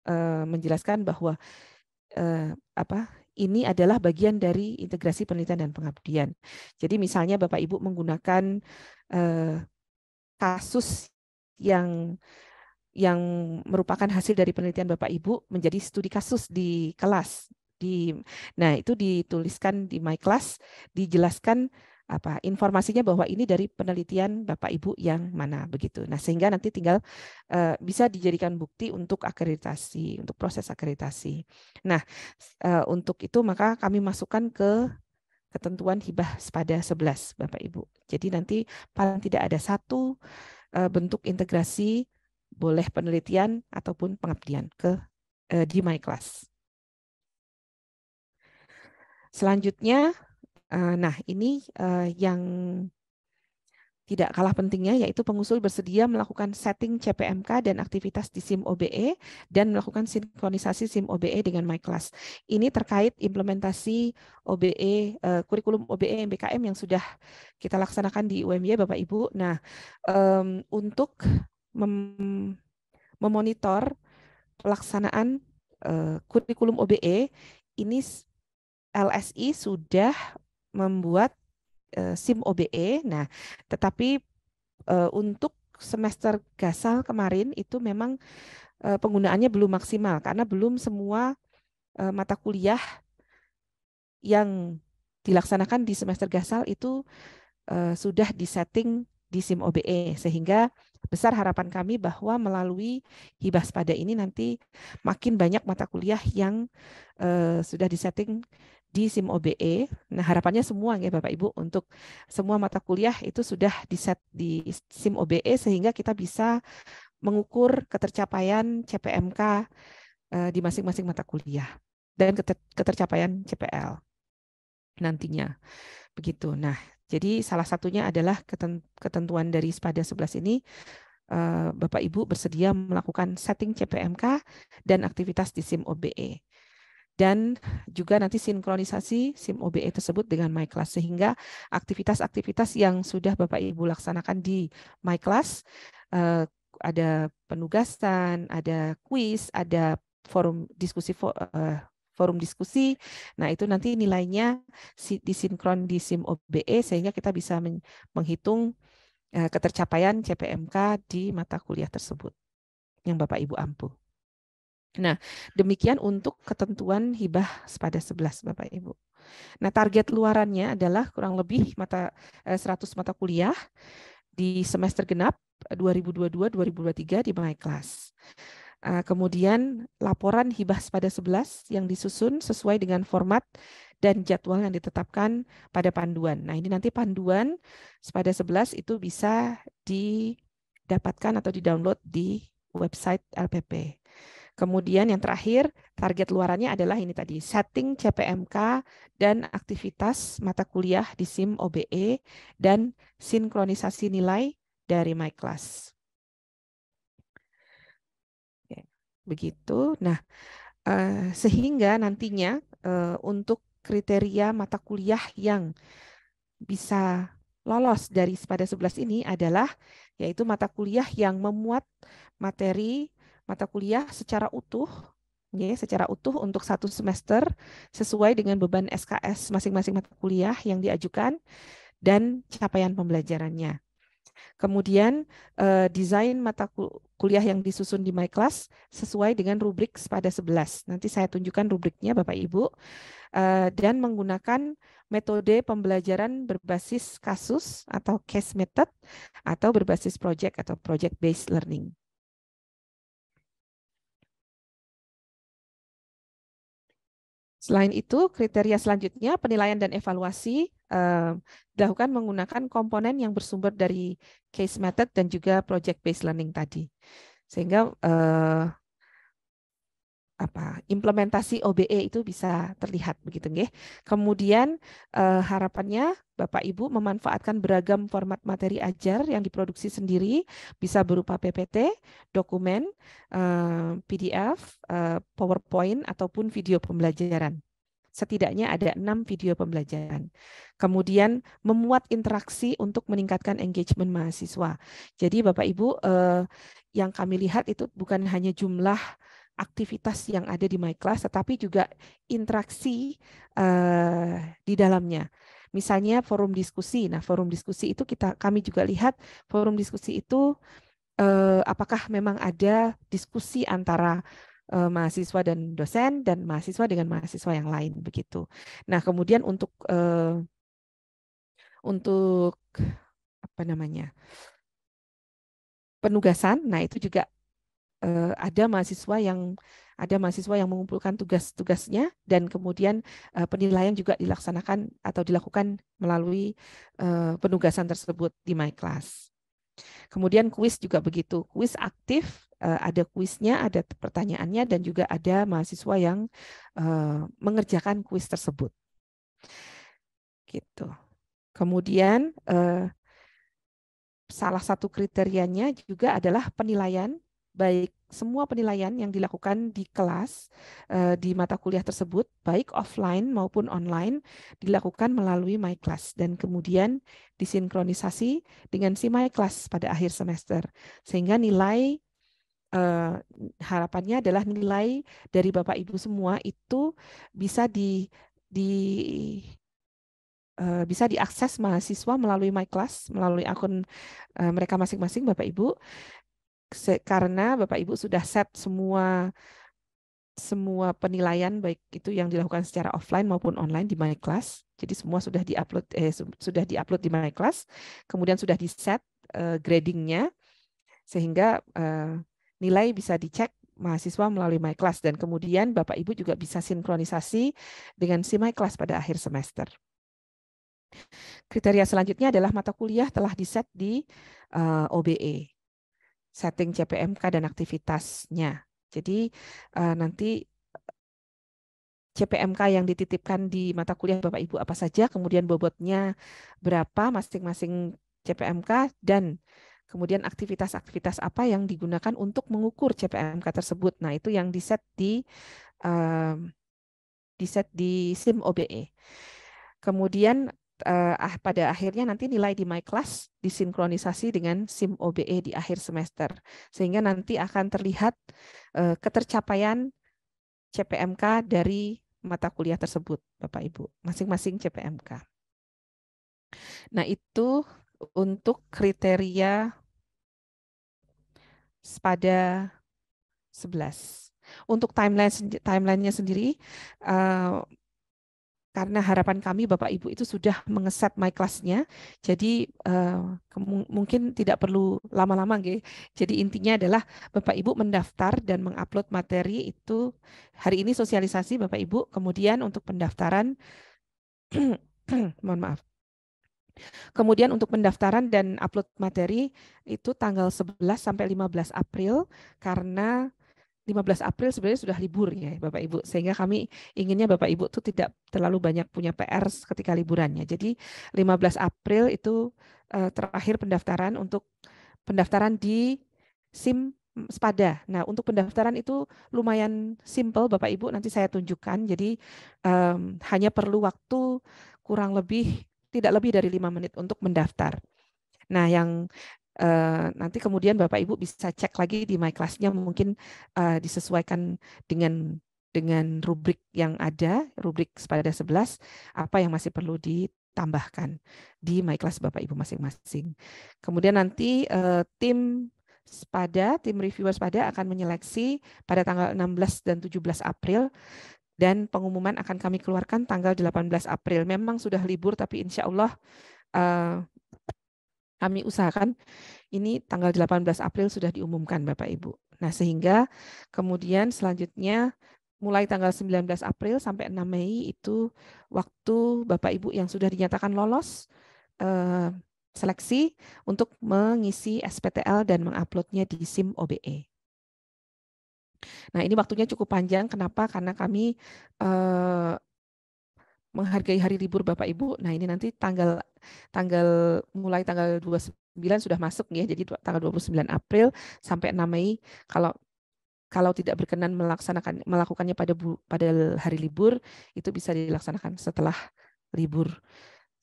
uh, menjelaskan bahwa uh, apa ini adalah bagian dari integrasi penelitian dan pengabdian. Jadi misalnya Bapak Ibu menggunakan eh, kasus yang yang merupakan hasil dari penelitian Bapak Ibu menjadi studi kasus di kelas di nah itu dituliskan di my class dijelaskan apa informasinya bahwa ini dari penelitian Bapak Ibu yang mana begitu. Nah, sehingga nanti tinggal uh, bisa dijadikan bukti untuk akreditasi, untuk proses akreditasi. Nah, uh, untuk itu maka kami masukkan ke ketentuan hibah pada 11 Bapak Ibu. Jadi nanti paling tidak ada satu uh, bentuk integrasi boleh penelitian ataupun pengabdian ke uh, di my class. Selanjutnya Eh, nah, ini eh, yang tidak kalah pentingnya yaitu pengusul bersedia melakukan setting CPMK dan aktivitas di SIM OBE dan melakukan sinkronisasi SIM OBE dengan MyClass. Ini terkait implementasi OBE eh, kurikulum OBE MBKM yang sudah kita laksanakan di UMY Bapak Ibu. Nah, untuk mem memonitor pelaksanaan kurikulum OBE ini LSI sudah membuat uh, SIM OBE. Nah, tetapi uh, untuk semester gasal kemarin itu memang uh, penggunaannya belum maksimal karena belum semua uh, mata kuliah yang dilaksanakan di semester gasal itu uh, sudah disetting di SIM OBE sehingga besar harapan kami bahwa melalui hibah pada ini nanti makin banyak mata kuliah yang uh, sudah disetting di SIM OBE. Nah, harapannya semua ya Bapak Ibu untuk semua mata kuliah itu sudah di set di SIM OBE sehingga kita bisa mengukur ketercapaian CPMK eh, di masing-masing mata kuliah dan ketercapaian CPL nantinya. Begitu. Nah, jadi salah satunya adalah ketentuan dari SPADA 11 ini eh, Bapak Ibu bersedia melakukan setting CPMK dan aktivitas di SIM OBE dan juga nanti sinkronisasi SIM OBE tersebut dengan MyClass sehingga aktivitas-aktivitas yang sudah Bapak Ibu laksanakan di MyClass uh, eh, ada penugasan, ada kuis, ada forum diskusi for, uh, eh, forum diskusi. Nah, itu nanti nilainya disinkron di SIM OBE sehingga kita bisa menghitung eh, ketercapaian CPMK di mata kuliah tersebut yang Bapak Ibu ampuh. Nah, demikian untuk ketentuan hibah pada 11 Bapak Ibu. Nah, target luarannya adalah kurang lebih mata 100 eh, mata kuliah di semester genap 2022-2023 di my class. Ah, kemudian laporan hibah pada 11 yang disusun sesuai dengan format dan jadwal yang ditetapkan pada panduan. Nah, ini nanti panduan pada 11 itu bisa didapatkan atau didownload di website LPP. Kemudian yang terakhir, target luarannya adalah ini tadi, setting CPMK dan aktivitas mata kuliah di SIM OBE dan sinkronisasi nilai dari My Class. Oke, begitu. Nah, eh, sehingga nantinya eh, untuk kriteria mata kuliah yang bisa lolos dari pada 11 ini adalah yaitu mata kuliah yang memuat materi mata kuliah secara utuh ya, secara utuh untuk satu semester sesuai dengan beban SKS masing-masing mata kuliah yang diajukan dan capaian pembelajarannya. Kemudian eh, desain mata kuliah yang disusun di MyClass sesuai dengan rubrik pada 11. Nanti saya tunjukkan rubriknya Bapak Ibu. Eh, dan menggunakan metode pembelajaran berbasis kasus atau case method atau berbasis project atau project based learning. Selain itu, kriteria selanjutnya penilaian dan evaluasi eh, dilakukan menggunakan komponen yang bersumber dari case method dan juga project based learning tadi. Sehingga eh, apa implementasi OBE itu bisa terlihat begitu nggih. Kemudian uh, harapannya Bapak Ibu memanfaatkan beragam format materi ajar yang diproduksi sendiri bisa berupa PPT, dokumen, uh, eh, PDF, uh, eh, PowerPoint ataupun video pembelajaran. Setidaknya ada enam video pembelajaran. Kemudian memuat interaksi untuk meningkatkan engagement mahasiswa. Jadi Bapak Ibu eh, yang kami lihat itu bukan hanya jumlah aktivitas yang ada di my class tetapi juga interaksi uh, di dalamnya. Misalnya forum diskusi. Nah, forum diskusi itu kita kami juga lihat forum diskusi itu uh, apakah memang ada diskusi antara uh, mahasiswa dan dosen dan mahasiswa dengan mahasiswa yang lain begitu. Nah kemudian untuk uh, untuk apa namanya penugasan, nah itu juga uh, ada mahasiswa yang ada mahasiswa yang mengumpulkan tugas-tugasnya dan kemudian uh, penilaian juga dilaksanakan atau dilakukan melalui uh, penugasan tersebut di my class. Kemudian kuis juga begitu. Kuis aktif ada kuisnya, ada pertanyaannya dan juga ada mahasiswa yang mengerjakan kuis tersebut. Gitu. Kemudian salah satu kriterianya juga adalah penilaian baik semua penilaian yang dilakukan di kelas eh, di mata kuliah tersebut, baik offline maupun online, dilakukan melalui MyClass dan kemudian disinkronisasi dengan si MyClass pada akhir semester, sehingga nilai eh, harapannya adalah nilai dari Bapak Ibu semua itu bisa di di uh, bisa diakses mahasiswa melalui MyClass, melalui akun mereka masing-masing Bapak Ibu karena Bapak Ibu sudah set semua semua penilaian baik itu yang dilakukan secara offline maupun online di My Class. Jadi semua sudah diupload eh, sudah diupload di My Class, kemudian sudah di set eh, gradingnya sehingga eh, nilai bisa dicek mahasiswa melalui My Class dan kemudian Bapak Ibu juga bisa sinkronisasi dengan si My Class pada akhir semester. Kriteria selanjutnya adalah mata kuliah telah diset di uh, eh, OBE setting CPMK dan aktivitasnya. Jadi uh, nanti CPMK eh, yang dititipkan di mata kuliah Bapak Ibu apa saja, kemudian bobotnya berapa masing-masing CPMK dan kemudian aktivitas-aktivitas apa yang digunakan untuk mengukur CPMK tersebut. Nah, itu yang di di uh, eh, di-set di SIM OBE. Kemudian eh, ah, pada akhirnya nanti nilai di my class disinkronisasi dengan SIM OBE di akhir semester sehingga nanti akan terlihat eh, ketercapaian CPMK dari mata kuliah tersebut Bapak Ibu masing-masing CPMK. Nah, itu untuk kriteria pada 11. Untuk timeline timelinenya sendiri uh, karena harapan kami Bapak Ibu itu sudah mengeset my class-nya. Jadi uh, mungkin tidak perlu lama-lama nggih. Jadi intinya adalah Bapak Ibu mendaftar dan mengupload materi itu hari ini sosialisasi Bapak Ibu, kemudian untuk pendaftaran mohon maaf. Kemudian untuk pendaftaran dan upload materi itu tanggal 11 sampai 15 April karena 15 April sebenarnya sudah libur ya Bapak Ibu sehingga kami inginnya Bapak Ibu tuh tidak terlalu banyak punya PR ketika liburannya. Jadi 15 April itu eh, terakhir pendaftaran untuk pendaftaran di SIM Sepada. Nah, untuk pendaftaran itu lumayan simple Bapak Ibu nanti saya tunjukkan. Jadi um, hanya perlu waktu kurang lebih tidak lebih dari lima menit untuk mendaftar. Nah, yang Eh, nanti kemudian Bapak Ibu bisa cek lagi di my class mungkin uh, disesuaikan dengan dengan rubrik yang ada, rubrik pada 11 apa yang masih perlu ditambahkan di my class Bapak Ibu masing-masing. Kemudian nanti uh, tim Spada, tim reviewers Spada akan menyeleksi pada tanggal 16 dan 17 April dan pengumuman akan kami keluarkan tanggal 18 April. Memang sudah libur tapi insya Allah uh, kami usahakan ini tanggal 18 April sudah diumumkan Bapak Ibu. Nah, sehingga kemudian selanjutnya mulai tanggal 19 April sampai 6 Mei itu waktu Bapak Ibu yang sudah dinyatakan lolos eh, seleksi untuk mengisi SPTL dan menguploadnya di SIM OBE. Nah, ini waktunya cukup panjang. Kenapa? Karena kami eh, menghargai hari libur Bapak Ibu. Nah, ini nanti tanggal tanggal mulai tanggal 29 sudah masuk ya. Jadi tanggal 29 April sampai 6 Mei kalau kalau tidak berkenan melaksanakan melakukannya pada pada hari libur itu bisa dilaksanakan setelah libur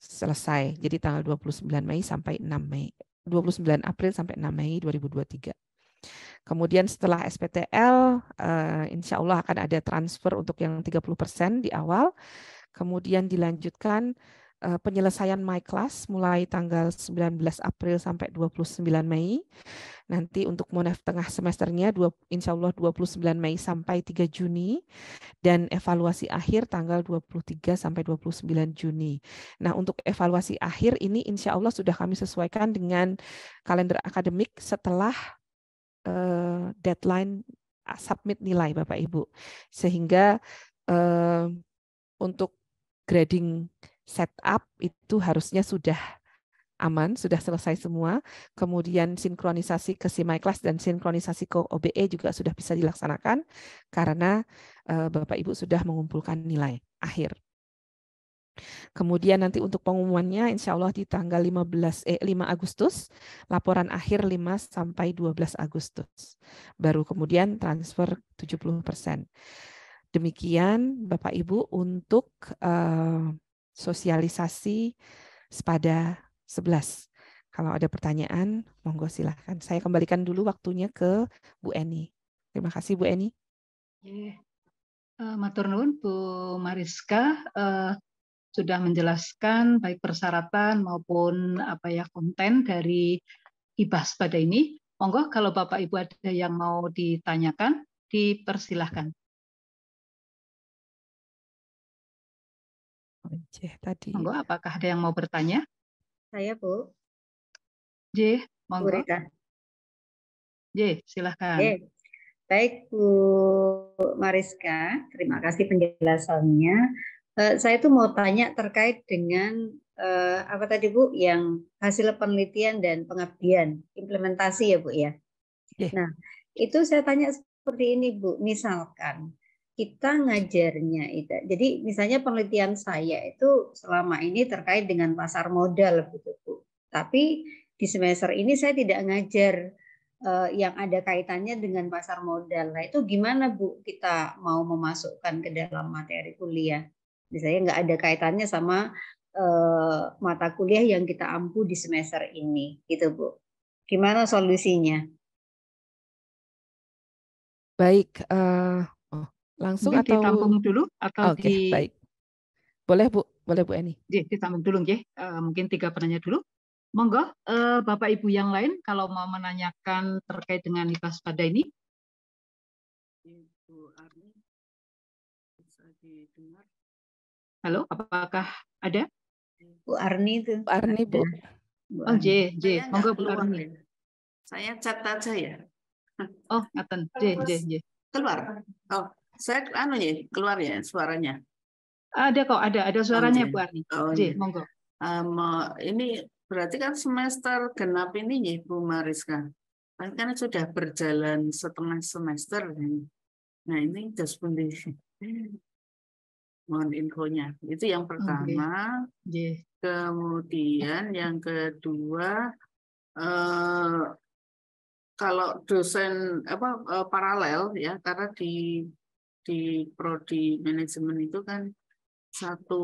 selesai. Jadi tanggal 29 Mei sampai 6 Mei. 29 April sampai 6 Mei 2023. Kemudian setelah SPTL, uh, eh, insya Allah akan ada transfer untuk yang 30% di awal. Kemudian dilanjutkan eh, penyelesaian My Class mulai tanggal 19 April sampai 29 Mei. Nanti untuk MONEF tengah semesternya insya Allah 29 Mei sampai 3 Juni. Dan evaluasi akhir tanggal 23 sampai 29 Juni. Nah untuk evaluasi akhir ini insya Allah sudah kami sesuaikan dengan kalender akademik setelah uh, deadline submit nilai Bapak Ibu. Sehingga uh, untuk grading setup itu harusnya sudah aman, sudah selesai semua. Kemudian sinkronisasi ke Class dan sinkronisasi ke OBE juga sudah bisa dilaksanakan karena eh, Bapak Ibu sudah mengumpulkan nilai akhir. Kemudian nanti untuk pengumumannya insya Allah di tanggal 15 eh 5 Agustus, laporan akhir 5 sampai 12 Agustus. Baru kemudian transfer 70 persen. Demikian Bapak Ibu untuk eh, sosialisasi pada 11. Kalau ada pertanyaan, monggo silahkan. Saya kembalikan dulu waktunya ke Bu Eni. Terima kasih Bu Eni. Yeah. Eh, matur nuwun Bu Mariska eh, sudah menjelaskan baik persyaratan maupun apa ya konten dari IBAS pada ini. Monggo kalau Bapak Ibu ada yang mau ditanyakan, dipersilahkan. J tadi. Monggo, apakah ada yang mau bertanya? Saya, Bu. J, monggo. Bu J, silahkan. Baik, Bu Mariska, terima kasih penjelasannya. Uh, saya itu mau tanya terkait dengan uh, apa tadi Bu, yang hasil penelitian dan pengabdian, implementasi ya Bu ya. Yeah. Nah, itu saya tanya seperti ini Bu, misalkan kita ngajarnya itu. Jadi misalnya penelitian saya itu selama ini terkait dengan pasar modal gitu Bu. Tapi di semester ini saya tidak ngajar uh, yang ada kaitannya dengan pasar modal. Nah itu gimana Bu kita mau memasukkan ke dalam materi kuliah? Misalnya nggak ada kaitannya sama uh, mata kuliah yang kita ampu di semester ini gitu Bu. Gimana solusinya? Baik, uh, langsung Mungkin atau ditampung dulu atau okay, di baik. Boleh Bu, boleh Bu Eni. Ya, ditampung dulu ya. mungkin tiga penanya dulu. Monggo eh, Bapak Ibu yang lain kalau mau menanyakan terkait dengan nifas pada ini. Halo, apakah ada? Bu Arni itu. Bu Arni, Bu. Oh, J, J. Monggo Bu Arni. Saya catat aja ya. Oh, ngaten. J, J, J. Keluar. Oh, saya anu ya, keluar ya suaranya. Ada kok, ada ada suaranya oh, Bu Arni. Oh, monggo. Um, ini berarti kan semester genap ini nih Bu Mariska. Kan, kan sudah berjalan setengah semester. Nah ini just mohon infonya. Itu yang pertama. Okay. Kemudian yang kedua, eh, kalau dosen apa eh, paralel ya karena di di prodi manajemen itu kan satu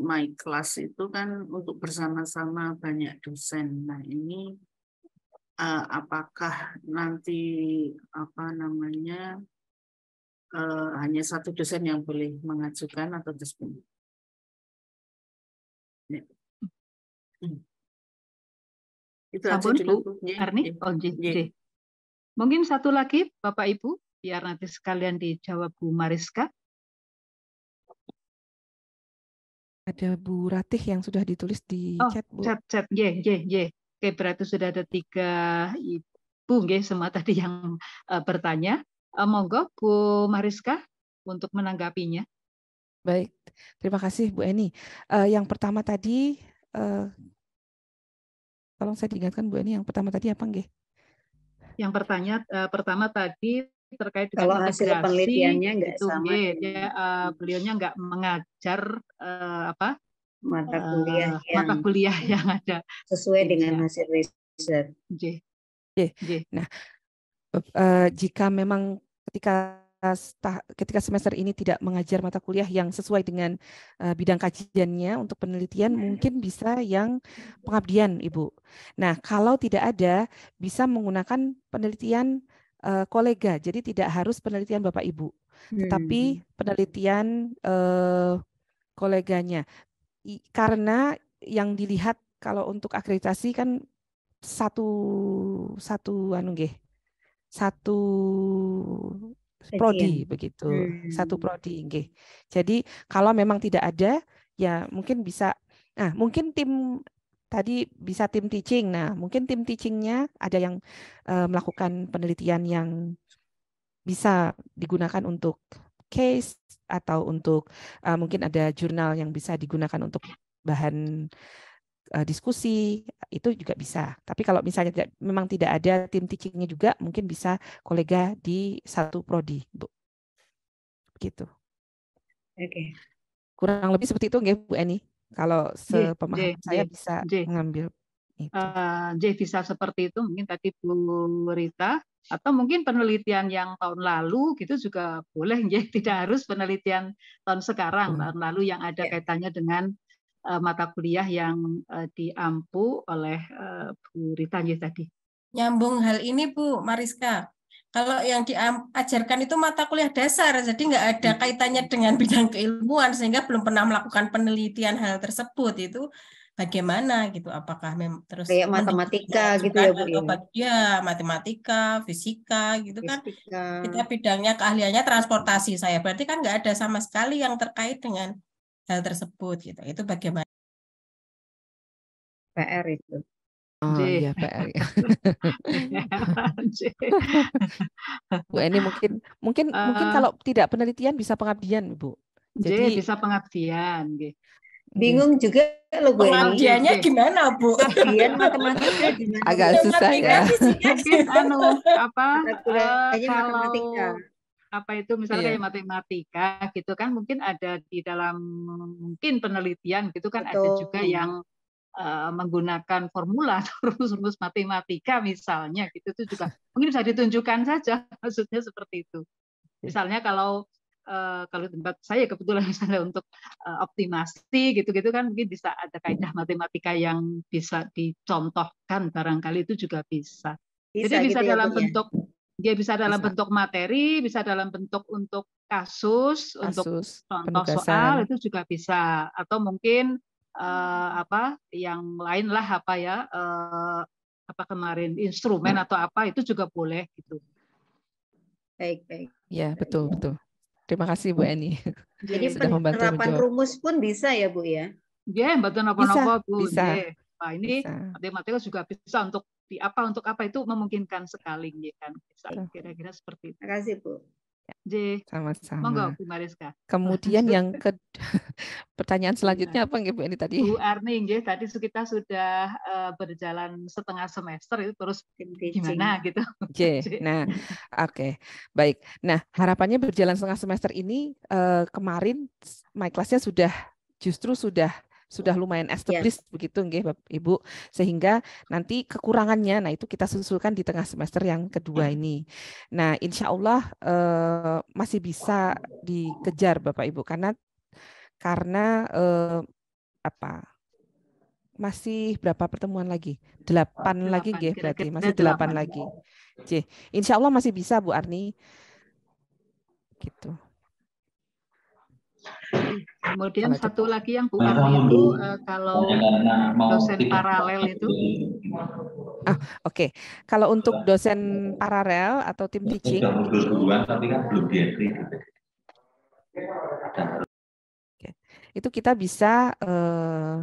my class itu kan untuk bersama-sama banyak dosen. Nah, ini uh, apakah nanti apa namanya uh, hanya satu dosen yang boleh mengajukan atau dosen? Ya. Hmm. Itu Sabun, aja dulu. Bu, Arni, yeah. oh, yeah. Mungkin satu lagi, Bapak Ibu, biar nanti sekalian dijawab Bu Mariska. Ada Bu Ratih yang sudah ditulis di oh, chat, Bu. Chat, chat. Ye, ye, ye. Oke, berarti sudah ada tiga Ibu, ye, semua tadi yang uh, bertanya. Uh, monggo, Bu Mariska, untuk menanggapinya. Baik, terima kasih Bu Eni. Uh, yang pertama tadi, uh, tolong saya diingatkan Bu Eni, yang pertama tadi apa, nggih? Yang pertanyaan uh, pertama tadi terkait dengan kalau hasil integrasi, penelitiannya nggak gitu, sama ya, eh, beliaunya nggak mengajar uh, apa mata eh, kuliah uh, yang mata kuliah yang ada sesuai iya. dengan ya. hasil riset. J. J. J. Nah, uh, jika memang ketika ketika semester ini tidak mengajar mata kuliah yang sesuai dengan bidang kajiannya untuk penelitian mungkin bisa yang pengabdian Ibu. Nah, kalau tidak ada bisa menggunakan penelitian uh, kolega. Jadi tidak harus penelitian Bapak Ibu, tetapi hmm. penelitian uh, koleganya. I, karena yang dilihat kalau untuk akreditasi kan satu satu anu nggih. Satu prodi Sekian. begitu. Hmm. Satu prodi nggih. Jadi kalau memang tidak ada ya mungkin bisa Nah, mungkin tim tadi bisa tim teaching. Nah, mungkin tim teachingnya ada yang uh, melakukan penelitian yang bisa digunakan untuk case atau untuk uh, mungkin ada jurnal yang bisa digunakan untuk bahan uh, diskusi itu juga bisa. Tapi kalau misalnya tidak, memang tidak ada tim teachingnya juga, mungkin bisa kolega di satu prodi, Bu. Begitu. Oke. Okay. Kurang lebih seperti itu, nggak Bu Eni? Kalau sepemahaman saya J, bisa J. mengambil eh, J bisa seperti itu mungkin tadi Bu Rita atau mungkin penelitian yang tahun lalu gitu juga boleh ya tidak harus penelitian tahun sekarang hmm. tahun lalu yang ada iya. kaitannya dengan uh, mata kuliah yang uh, diampu oleh uh, Bu Rita ya tadi. Nyambung hal ini Bu Mariska. Kalau yang diajarkan itu mata kuliah dasar, jadi nggak ada hmm. kaitannya dengan bidang keilmuan sehingga belum pernah melakukan penelitian hal tersebut itu bagaimana gitu apakah memang terus kayak matematika gitu ya Bu ya? ya matematika fisika gitu kan. fisika. kan kita bidangnya keahliannya transportasi saya berarti kan nggak ada sama sekali yang terkait dengan hal tersebut gitu itu bagaimana PR itu Oh J. iya PR. Bu Eni mungkin mungkin uh, mungkin eh. kalau tidak penelitian bisa pengabdian Bu. Jadi J, bisa pengabdian. G. Iya. Bingung juga lo gue Pengabdiannya ini. gimana Bu? Pengabdian matematika gimana? Agak iya, susah ya. Mungkin anu apa? Uh, kalau matematika apa itu misalnya yeah. kayak matematika gitu kan mungkin ada di dalam mungkin penelitian gitu kan Betul. ada juga yang Eh, menggunakan formula rumus-rumus matematika misalnya gitu itu juga mungkin bisa ditunjukkan saja maksudnya seperti itu iya. misalnya kalau eh, kalau tempat saya kebetulan misalnya untuk eh, optimasi gitu-gitu kan mungkin bisa ada kaidah matematika yang bisa dicontohkan barangkali itu juga bisa, jadi bisa gitu ya, dalam ya, bentuk dia ya bisa dalam bisa. bentuk materi, bisa dalam bentuk untuk kasus, kasus untuk contoh penugasan. soal itu juga bisa, atau mungkin uh, apa yang lain lah apa ya uh, apa kemarin instrumen hmm. atau apa itu juga boleh gitu. Baik baik. Ya betul betul. Terima kasih Bu Eni. Jadi sudah penerapan menjawab. rumus pun bisa ya Bu ya? Ya, yeah, bantu apa-apa Bu. Bisa. Yeah. Nah, ini matematika juga bisa untuk di apa untuk apa itu memungkinkan sekali ya kan. kira-kira seperti itu. Terima kasih Bu. J. Sama-sama. Monggo Bu Mariska. Kemudian yang ke pertanyaan selanjutnya apa nggih Bu ini tadi? Bu Arni nggih tadi kita sudah eh, berjalan setengah semester itu terus gimana gitu. J. Nah, oke. Okay. Baik. Nah, harapannya berjalan setengah semester ini eh, kemarin my class-nya sudah justru sudah sudah lumayan established yeah. begitu nggih Ibu sehingga nanti kekurangannya nah itu kita susulkan di tengah semester yang kedua hmm. ini. Nah, insya Allah eh, masih bisa dikejar Bapak Ibu karena karena eh, apa? masih berapa pertemuan lagi? Delapan, delapan lagi, nggih berarti masih delapan, delapan ya. lagi. C, insya Allah masih bisa Bu Arni. Gitu. Kemudian Anak satu lagi yang Bu Arni itu uh, kalau dosen paralel itu. Ah, oke. Okay. Kalau untuk dosen paralel atau tim teaching. Kan okay. Itu kita bisa eh,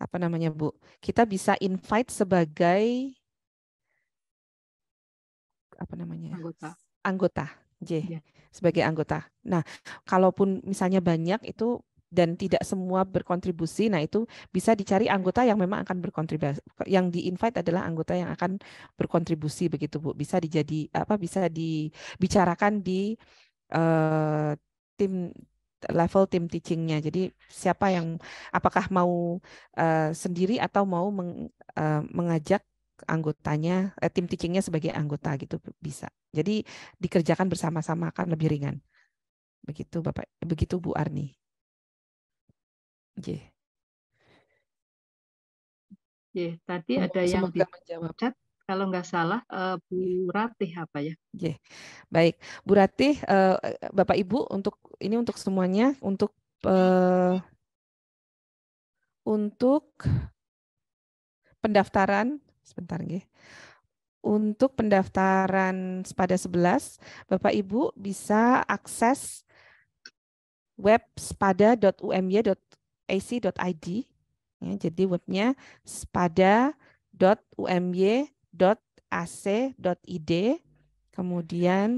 apa namanya Bu? Kita bisa invite sebagai apa namanya? Anggota. Anggota. J. Yeah sebagai anggota. Nah, kalaupun misalnya banyak itu dan tidak semua berkontribusi, nah itu bisa dicari anggota yang memang akan berkontribusi. Yang di-invite adalah anggota yang akan berkontribusi begitu Bu. Bisa dijadi apa bisa dibicarakan di uh, tim level tim teachingnya. Jadi siapa yang apakah mau uh, sendiri atau mau meng, uh, mengajak anggotanya, eh, tim teachingnya sebagai anggota gitu bisa. Jadi dikerjakan bersama-sama akan lebih ringan. Begitu Bapak, begitu Bu Arni. Yeah. Yeah, tadi ada yang menjawab. chat kalau nggak salah uh, Bu Ratih apa ya? Yeah. Baik, Bu Ratih, uh, Bapak Ibu untuk ini untuk semuanya untuk uh, untuk pendaftaran sebentar nggih. Untuk pendaftaran pada 11, Bapak Ibu bisa akses web spada.umy.ac.id. Ya, jadi webnya spada.umy.ac.id. Kemudian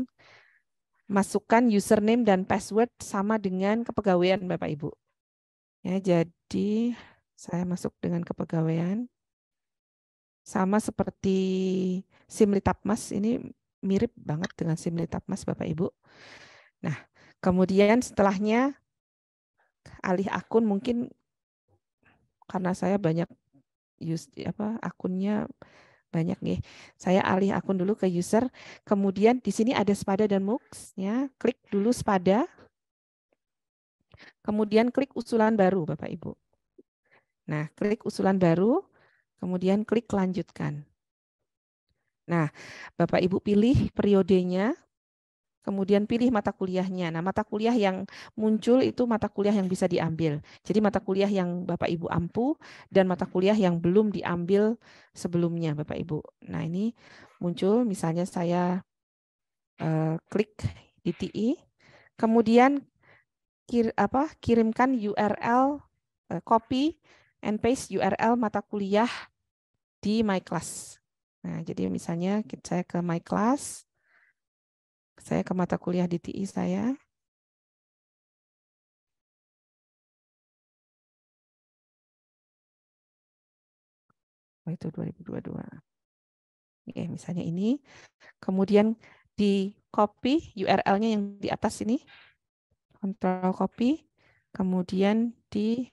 masukkan username dan password sama dengan kepegawaian Bapak Ibu. Ya, jadi saya masuk dengan kepegawaian sama seperti simlitapmas ini mirip banget dengan simlitapmas Bapak Ibu. Nah, kemudian setelahnya alih akun mungkin karena saya banyak use apa akunnya banyak nih. Saya alih akun dulu ke user, kemudian di sini ada Spada dan mux ya. Klik dulu Spada. Kemudian klik usulan baru Bapak Ibu. Nah, klik usulan baru. Kemudian klik lanjutkan. Nah, Bapak Ibu pilih periodenya, kemudian pilih mata kuliahnya. Nah, mata kuliah yang muncul itu mata kuliah yang bisa diambil. Jadi mata kuliah yang Bapak Ibu ampu dan mata kuliah yang belum diambil sebelumnya Bapak Ibu. Nah, ini muncul misalnya saya uh, klik di TI, kemudian kir, apa, kirimkan URL, uh, eh, copy and paste URL mata kuliah di my class. Nah, jadi misalnya saya ke my class, saya ke mata kuliah di TI saya. Oh, itu 2022. Oke, misalnya ini. Kemudian di copy URL-nya yang di atas ini. Control copy. Kemudian di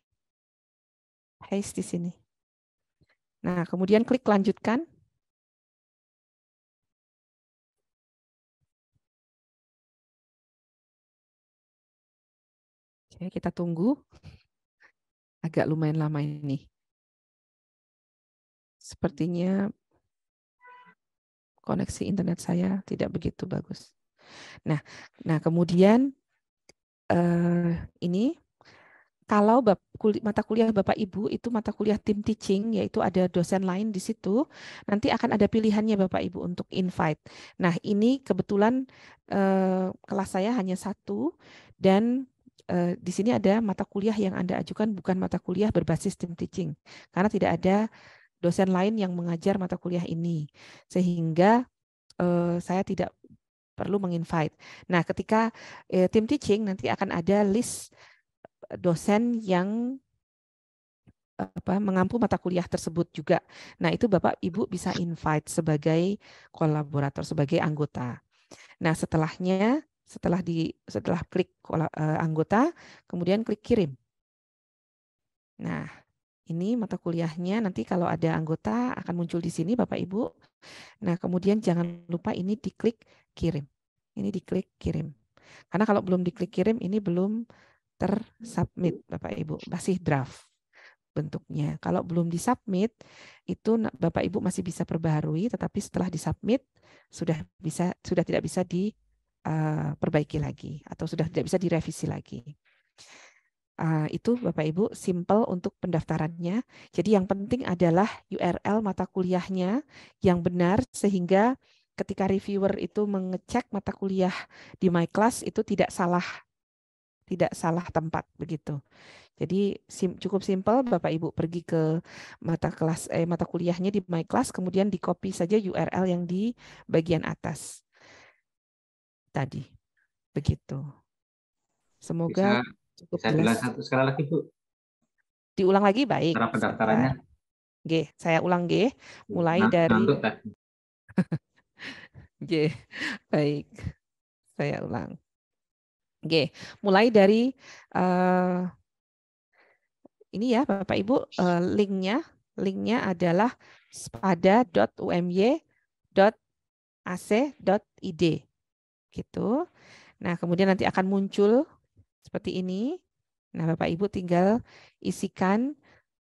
paste di sini. Nah, kemudian klik lanjutkan. Oke, kita tunggu. Agak lumayan lama ini. Sepertinya koneksi internet saya tidak begitu bagus. Nah, nah kemudian uh, ini kalau mata kuliah Bapak Ibu itu mata kuliah tim teaching, yaitu ada dosen lain di situ, nanti akan ada pilihannya Bapak Ibu untuk invite. Nah, ini kebetulan eh, kelas saya hanya satu, dan eh, di sini ada mata kuliah yang Anda ajukan bukan mata kuliah berbasis tim teaching, karena tidak ada dosen lain yang mengajar mata kuliah ini. Sehingga eh, saya tidak perlu menginvite. Nah, ketika eh, tim teaching nanti akan ada list dosen yang apa mengampu mata kuliah tersebut juga. Nah, itu Bapak Ibu bisa invite sebagai kolaborator, sebagai anggota. Nah, setelahnya setelah di setelah klik e, anggota, kemudian klik kirim. Nah, ini mata kuliahnya nanti kalau ada anggota akan muncul di sini Bapak Ibu. Nah, kemudian jangan lupa ini diklik kirim. Ini diklik kirim. Karena kalau belum diklik kirim ini belum tersubmit Bapak Ibu, masih draft bentuknya. Kalau belum disubmit itu Bapak Ibu masih bisa perbaharui tetapi setelah disubmit sudah bisa sudah tidak bisa diperbaiki eh, uh, lagi atau sudah tidak bisa direvisi lagi. Uh, itu Bapak Ibu simple untuk pendaftarannya. Jadi yang penting adalah URL mata kuliahnya yang benar sehingga ketika reviewer itu mengecek mata kuliah di my class itu tidak salah tidak salah tempat begitu. Jadi sim, cukup simpel Bapak Ibu pergi ke mata kelas eh, mata kuliahnya di My Class kemudian di copy saja URL yang di bagian atas tadi. Begitu. Semoga bisa, cukup bisa jelas. satu sekali lagi Bu. Diulang lagi baik. Cara pendaftarannya. G, saya ulang G, mulai nah, dari G. Baik. Saya ulang. G. Mulai dari uh, ini ya Bapak Ibu uh, linknya, linknya adalah spada.umy.ac.id gitu. Nah kemudian nanti akan muncul seperti ini. Nah Bapak Ibu tinggal isikan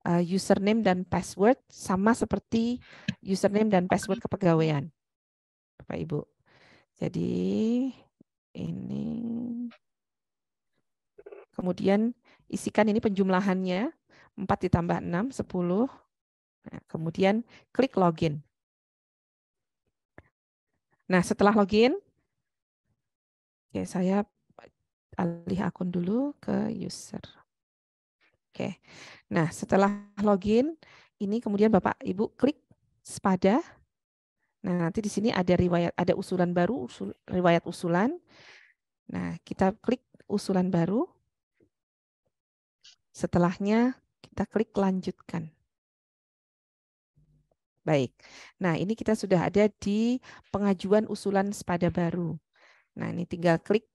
uh, username dan password sama seperti username dan password kepegawaian, Bapak Ibu. Jadi ini Kemudian isikan ini penjumlahannya, 4 ditambah 6, 10. Nah, kemudian klik login. Nah, setelah login, oke, saya alih akun dulu ke user. Oke, nah setelah login, ini kemudian Bapak Ibu klik sepada. Nah, nanti di sini ada riwayat, ada usulan baru, usul, riwayat usulan. Nah, kita klik usulan baru. Setelahnya kita klik lanjutkan. Baik. Nah, ini kita sudah ada di pengajuan usulan sepada baru. Nah, ini tinggal klik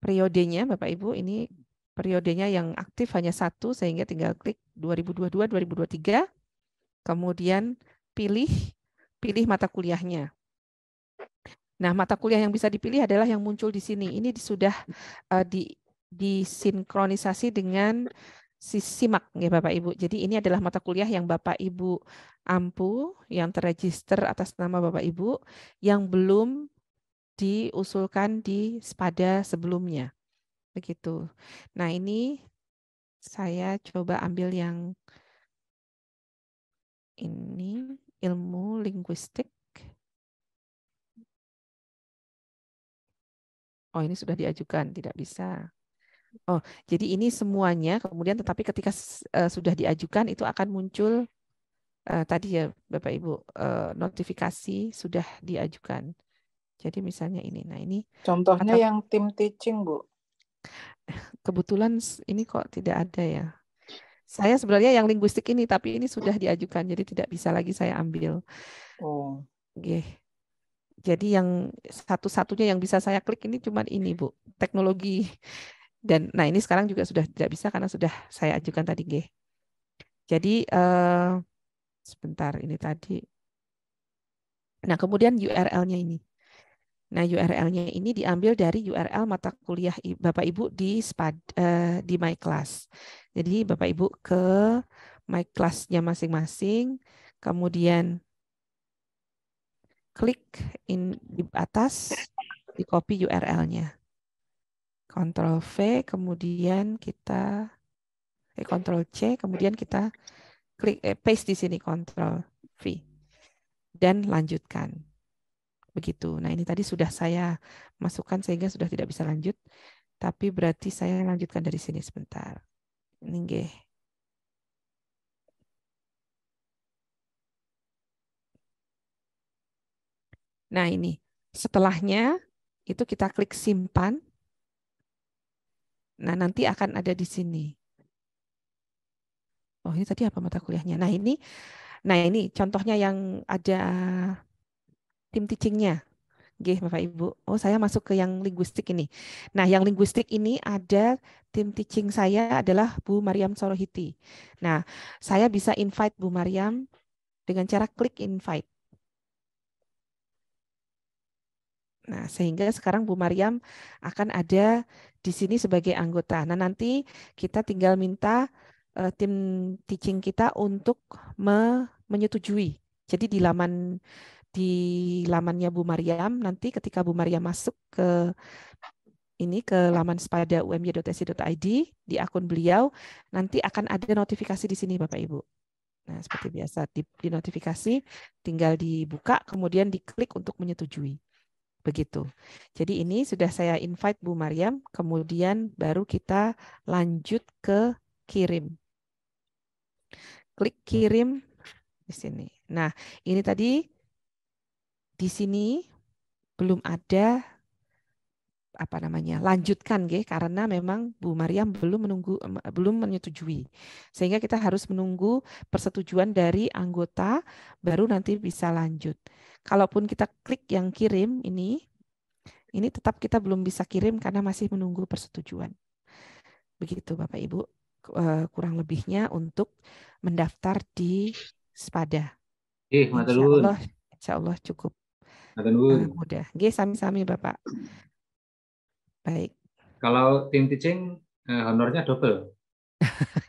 periodenya Bapak Ibu, ini periodenya yang aktif hanya satu sehingga tinggal klik 2022 2023. Kemudian pilih pilih mata kuliahnya. Nah, mata kuliah yang bisa dipilih adalah yang muncul di sini. Ini sudah uh, di disinkronisasi dengan SIMAK ya Bapak Ibu. Jadi ini adalah mata kuliah yang Bapak Ibu ampu yang terregister atas nama Bapak Ibu yang belum diusulkan di SPADA sebelumnya. Begitu. Nah, ini saya coba ambil yang ini ilmu linguistik. Oh, ini sudah diajukan, tidak bisa. Oh, jadi ini semuanya kemudian tetapi ketika uh, sudah diajukan itu akan muncul uh, tadi ya Bapak Ibu uh, notifikasi sudah diajukan. Jadi misalnya ini. Nah, ini contohnya atau, yang tim teaching, Bu. Kebetulan ini kok tidak ada ya. Saya sebenarnya yang linguistik ini tapi ini sudah diajukan jadi tidak bisa lagi saya ambil. Oh. Okay. Jadi yang satu-satunya yang bisa saya klik ini cuma ini, Bu. Teknologi dan nah ini sekarang juga sudah tidak bisa karena sudah saya ajukan tadi G. Jadi uh, sebentar ini tadi. Nah kemudian URL-nya ini. Nah, URL-nya ini diambil dari URL mata kuliah Bapak Ibu di SPAD, uh, di My Class. Jadi Bapak Ibu ke My Class-nya masing-masing, kemudian klik in di atas di copy URL-nya. Ctrl V, kemudian kita eh, Ctrl C, kemudian kita klik eh, paste di sini Ctrl V dan lanjutkan. Begitu. Nah, ini tadi sudah saya masukkan sehingga sudah tidak bisa lanjut, tapi berarti saya lanjutkan dari sini sebentar. Ini Nah, ini setelahnya itu kita klik simpan Nah, nanti akan ada di sini. Oh, ini tadi apa mata kuliahnya? Nah, ini nah ini contohnya yang ada tim teachingnya. Gih, Bapak Ibu. Oh, saya masuk ke yang linguistik ini. Nah, yang linguistik ini ada tim teaching saya adalah Bu Mariam Sorohiti. Nah, saya bisa invite Bu Mariam dengan cara klik invite. Nah, sehingga sekarang Bu Mariam akan ada di sini sebagai anggota. Nah, nanti kita tinggal minta uh, tim teaching kita untuk me menyetujui. Jadi di laman di lamannya Bu Mariam nanti ketika Bu Mariam masuk ke ini ke laman spada umj.sc.id di akun beliau nanti akan ada notifikasi di sini Bapak Ibu. Nah, seperti biasa di, di notifikasi tinggal dibuka kemudian diklik untuk menyetujui begitu. Jadi ini sudah saya invite Bu Mariam, kemudian baru kita lanjut ke kirim. Klik kirim di sini. Nah, ini tadi di sini belum ada apa namanya lanjutkan nggih karena memang Bu Mariam belum menunggu belum menyetujui sehingga kita harus menunggu persetujuan dari anggota baru nanti bisa lanjut Kalaupun kita klik yang kirim ini, ini tetap kita belum bisa kirim karena masih menunggu persetujuan. Begitu Bapak Ibu, eh, kurang lebihnya untuk mendaftar di Spada. Eh, insya Allah, insya Allah cukup eh, mudah. Oke, sami-sami Bapak. Baik. Kalau tim teaching eh, honornya double.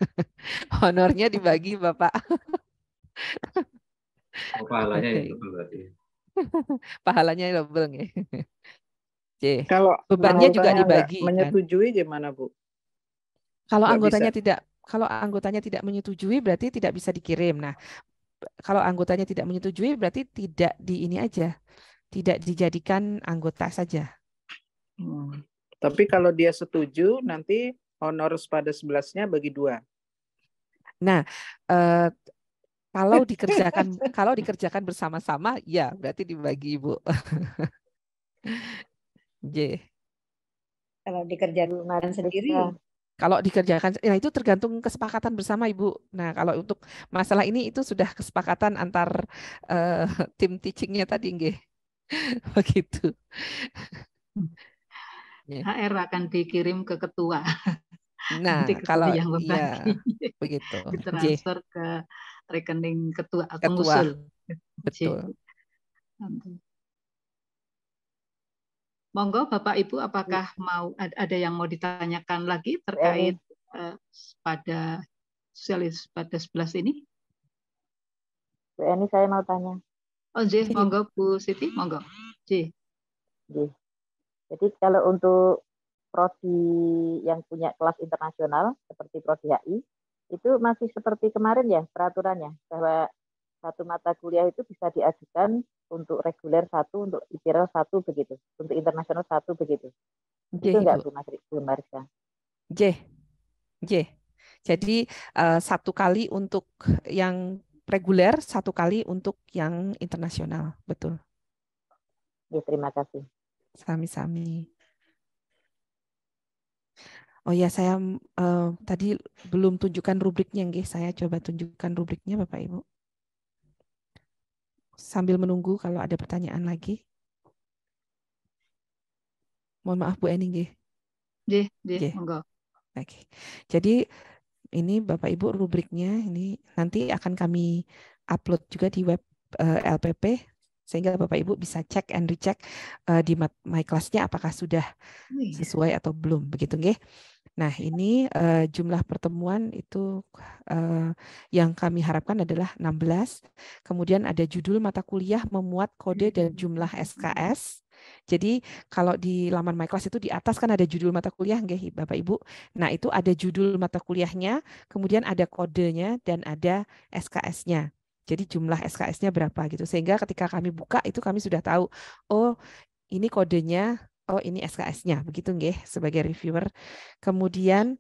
honornya dibagi Bapak. oh, pahalanya okay. itu berarti. Pahalanya double nih. Kalau bebannya juga dibagi. Kan. Menyetujui kan? gimana, Bu? Kalau anggotanya bisa. tidak kalau anggotanya tidak menyetujui berarti tidak bisa dikirim. Nah, kalau anggotanya tidak menyetujui berarti tidak di ini aja. Tidak dijadikan anggota saja. Hmm. Tapi kalau dia setuju nanti honor pada sebelasnya bagi dua. Nah, eh, kalau dikerjakan kalau dikerjakan bersama-sama, ya berarti dibagi ibu. J. Kalau dikerjakan sendiri. Kalau dikerjakan, ya itu tergantung kesepakatan bersama ibu. Nah kalau untuk masalah ini itu sudah kesepakatan antar uh, tim teachingnya tadi, nggih. Begitu. HR ya. akan dikirim ke ketua. Nah, Nanti ketua kalau yang berbagi, iya, ya, begitu. Ditransfer J. ke rekening ketua atau ketua. usul. Betul. Monggo Bapak Ibu apakah iya. mau ada yang mau ditanyakan lagi terkait uh, pada sosialis pada 11 ini? Bu Eni saya mau tanya. Oh, Jis, monggo Bu Siti, monggo. J. Jadi kalau untuk prodi yang punya kelas internasional seperti prodi HI, itu masih seperti kemarin ya peraturannya bahwa satu mata kuliah itu bisa diajukan untuk reguler satu, untuk IPRL satu begitu, untuk internasional satu begitu. Jih, itu enggak Bu Mas Bu J. J. Jadi uh, satu kali untuk yang reguler, satu kali untuk yang internasional, betul. Ya, terima kasih. Sami-sami. Oh ya, saya uh, tadi belum tunjukkan rubriknya, nggih. Saya coba tunjukkan rubriknya, Bapak Ibu. Sambil menunggu kalau ada pertanyaan lagi. Mohon maaf Bu Eni, nggih. Nggih, nggih, monggo. Oke. Jadi ini Bapak Ibu rubriknya ini nanti akan kami upload juga di web uh, eh, LPP sehingga Bapak Ibu bisa cek and recheck uh, di my class-nya apakah sudah sesuai atau belum begitu nggih. Nah, ini uh, jumlah pertemuan itu uh, yang kami harapkan adalah 16. Kemudian ada judul mata kuliah memuat kode dan jumlah SKS. Jadi kalau di laman My Class itu di atas kan ada judul mata kuliah nggih Bapak Ibu. Nah, itu ada judul mata kuliahnya, kemudian ada kodenya dan ada SKS-nya. Jadi jumlah SKS-nya berapa gitu. Sehingga ketika kami buka itu kami sudah tahu oh ini kodenya oh ini SKS-nya, begitu nggih sebagai reviewer. Kemudian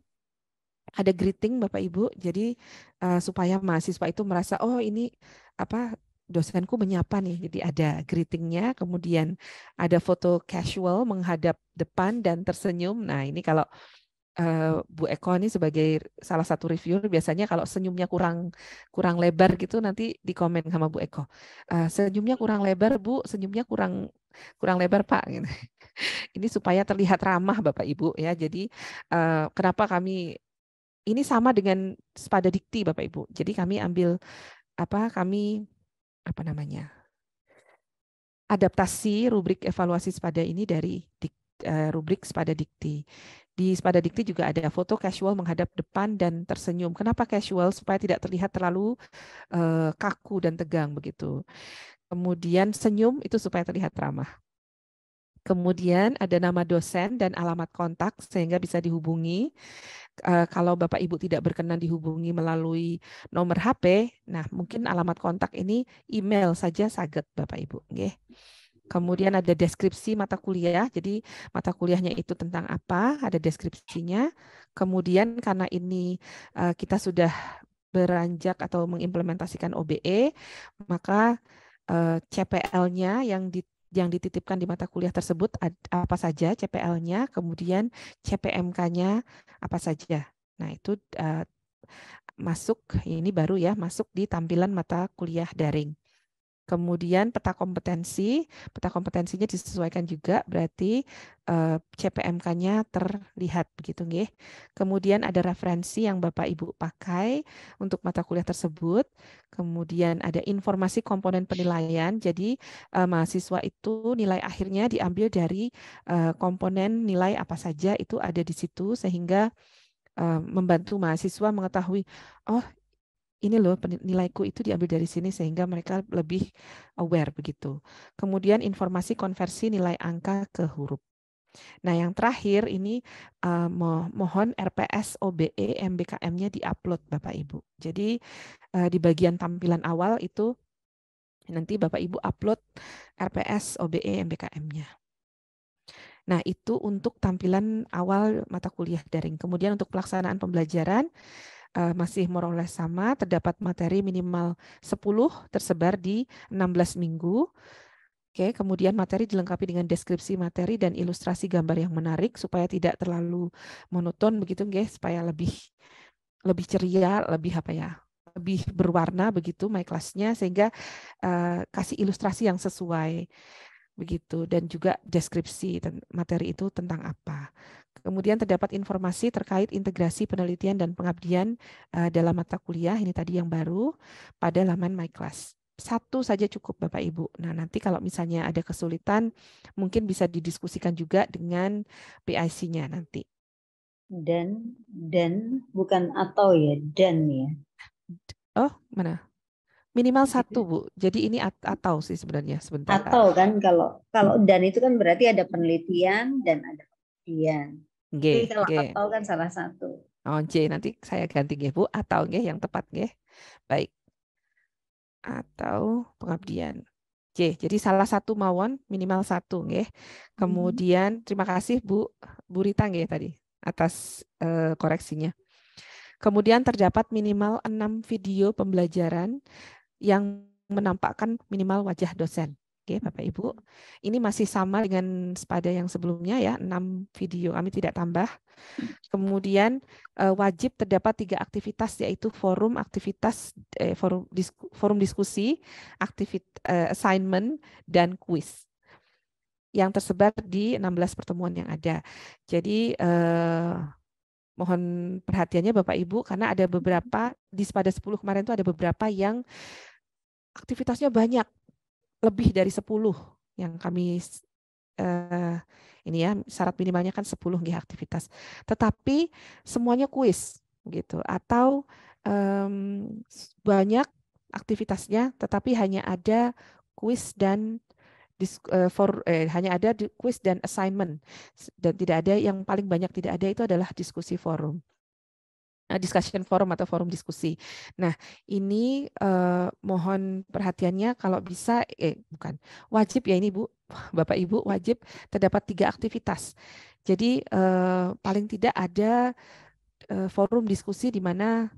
ada greeting Bapak Ibu, jadi uh, supaya mahasiswa itu merasa oh ini apa dosenku menyapa nih. Jadi ada greetingnya, kemudian ada foto casual menghadap depan dan tersenyum. Nah ini kalau uh, Bu Eko ini sebagai salah satu reviewer biasanya kalau senyumnya kurang kurang lebar gitu nanti dikomen sama Bu Eko. Uh, senyumnya kurang lebar Bu, senyumnya kurang kurang lebar Pak gitu. Ini supaya terlihat ramah Bapak Ibu ya. Jadi uh, kenapa kami ini sama dengan sepada dikti Bapak Ibu. Jadi kami ambil apa kami apa namanya? adaptasi rubrik evaluasi sepada ini dari dik, uh, rubrik sepada dikti. Di sepada dikti juga ada foto casual menghadap depan dan tersenyum. Kenapa casual? Supaya tidak terlihat terlalu uh, kaku dan tegang begitu. Kemudian senyum itu supaya terlihat ramah. Kemudian ada nama dosen dan alamat kontak sehingga bisa dihubungi. Eh, kalau Bapak Ibu tidak berkenan dihubungi melalui nomor HP, nah mungkin alamat kontak ini email saja saget Bapak Ibu. Kemudian ada deskripsi mata kuliah. Jadi mata kuliahnya itu tentang apa, ada deskripsinya. Kemudian karena ini eh, kita sudah beranjak atau mengimplementasikan OBE, maka uh, eh, CPL-nya yang di yang dititipkan di mata kuliah tersebut apa saja CPL-nya, kemudian CPMK-nya apa saja. Nah, itu uh, masuk ini baru ya, masuk di tampilan mata kuliah daring. Kemudian peta kompetensi, peta kompetensinya disesuaikan juga berarti eh, CPMK-nya terlihat begitu nggih. Kemudian ada referensi yang Bapak Ibu pakai untuk mata kuliah tersebut. Kemudian ada informasi komponen penilaian. Jadi eh, mahasiswa itu nilai akhirnya diambil dari eh, komponen nilai apa saja itu ada di situ sehingga eh, membantu mahasiswa mengetahui oh ini loh nilaiku itu diambil dari sini sehingga mereka lebih aware begitu. Kemudian informasi konversi nilai angka ke huruf. Nah, yang terakhir ini uh, mohon RPS OBE MBKM-nya diupload Bapak Ibu. Jadi uh, di bagian tampilan awal itu nanti Bapak Ibu upload RPS OBE MBKM-nya. Nah, itu untuk tampilan awal mata kuliah daring. Kemudian untuk pelaksanaan pembelajaran Eh, masih meroleh sama, terdapat materi minimal 10 tersebar di 16 minggu. Oke, kemudian materi dilengkapi dengan deskripsi materi dan ilustrasi gambar yang menarik supaya tidak terlalu monoton begitu guys, supaya lebih lebih ceria, lebih apa ya? lebih berwarna begitu my class sehingga uh, kasih ilustrasi yang sesuai begitu dan juga deskripsi materi itu tentang apa. Kemudian terdapat informasi terkait integrasi penelitian dan pengabdian eh, dalam mata kuliah, ini tadi yang baru, pada laman My Class. Satu saja cukup Bapak Ibu. Nah nanti kalau misalnya ada kesulitan, mungkin bisa didiskusikan juga dengan PIC-nya nanti. Dan, dan bukan atau ya, dan ya. Oh, mana? minimal satu bu jadi ini at atau sih sebenarnya sebentar atau kan kalau kalau dan itu kan berarti ada penelitian dan ada penelitian G, Jadi G. atau kan salah satu. Oh, J nanti saya ganti G Bu, atau G yang tepat G. Baik. Atau pengabdian. J. Jadi salah satu mawon minimal satu G. Kemudian hmm. Kemudian terima kasih Bu Bu Rita tadi atas uh, koreksinya. Kemudian terdapat minimal enam video pembelajaran yang menampakkan minimal wajah dosen. Oke, Bapak Ibu. Ini masih sama dengan pada yang sebelumnya ya, 6 video kami tidak tambah. Kemudian eh, wajib terdapat tiga aktivitas yaitu forum aktivitas eh, forum forum diskusi, aktivit eh, assignment dan quiz yang tersebar di 16 pertemuan yang ada. Jadi mohon perhatiannya Bapak Ibu karena ada beberapa di pada 10 kemarin itu ada beberapa yang aktivitasnya banyak lebih dari 10 yang kami eh, ini ya syarat minimalnya kan 10 nggih aktivitas. Tetapi semuanya kuis gitu atau um, banyak aktivitasnya tetapi hanya ada kuis dan uh, for eh, hanya ada kuis dan assignment dan tidak ada yang paling banyak tidak ada itu adalah diskusi forum. Eh, discussion forum atau forum diskusi. Nah, ini eh, mohon perhatiannya kalau bisa, eh bukan, wajib ya ini Bu, Bapak Ibu wajib terdapat tiga aktivitas. Jadi eh, paling tidak ada eh, forum diskusi di mana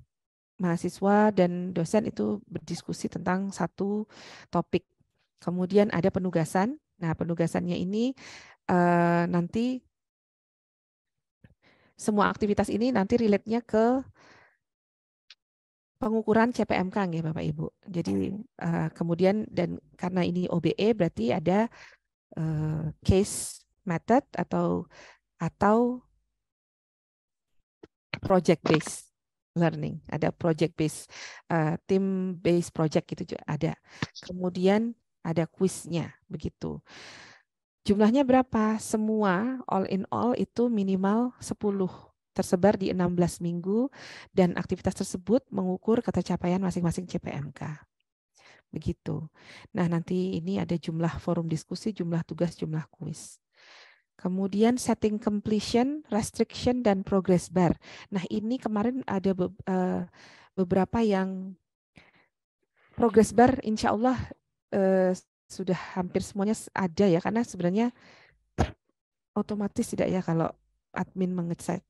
mahasiswa dan dosen itu berdiskusi tentang satu topik. Kemudian ada penugasan. Nah, penugasannya ini eh, nanti semua aktivitas ini nanti relate-nya ke pengukuran CPMK nggih Bapak Ibu. Jadi eh, kemudian dan karena ini OBE berarti ada eh, case method atau atau project based learning. Ada project based eh, team based project gitu juga ada. Kemudian ada kuisnya begitu. Jumlahnya berapa? Semua all in all itu minimal 10 tersebar di 16 minggu dan aktivitas tersebut mengukur ketercapaian masing-masing CPMK. Begitu. Nah, nanti ini ada jumlah forum diskusi, jumlah tugas, jumlah kuis. Kemudian setting completion, restriction, dan progress bar. Nah, ini kemarin ada eh, beberapa yang progress bar insyaallah Allah eh, sudah hampir semuanya ada ya karena sebenarnya otomatis tidak ya kalau admin mengecek.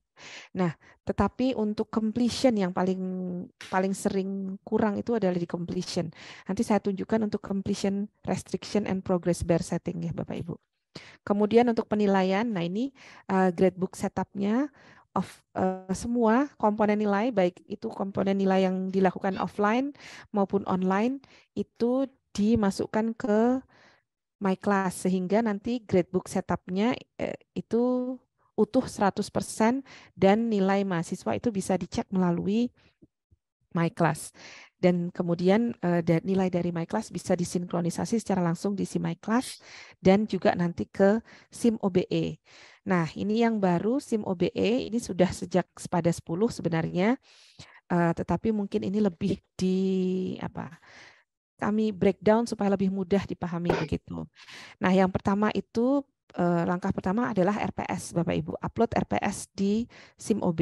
Nah, tetapi untuk completion yang paling paling sering kurang itu adalah di completion. Nanti saya tunjukkan untuk completion restriction and progress bar setting ya Bapak Ibu. Kemudian untuk penilaian, nah ini uh, gradebook setupnya of uh, semua komponen nilai baik itu komponen nilai yang dilakukan offline maupun online itu dimasukkan ke my class sehingga nanti gradebook setupnya eh, itu utuh 100% dan nilai mahasiswa itu bisa dicek melalui my class dan kemudian eh, nilai dari my class bisa disinkronisasi secara langsung di si my class dan juga nanti ke sim OBE. Nah, ini yang baru SIM OBE ini sudah sejak pada 10 sebenarnya. Eh, tetapi mungkin ini lebih di apa? kami breakdown supaya lebih mudah dipahami begitu. Nah, yang pertama itu eh, langkah pertama adalah RPS Bapak Ibu, upload RPS di SIMOB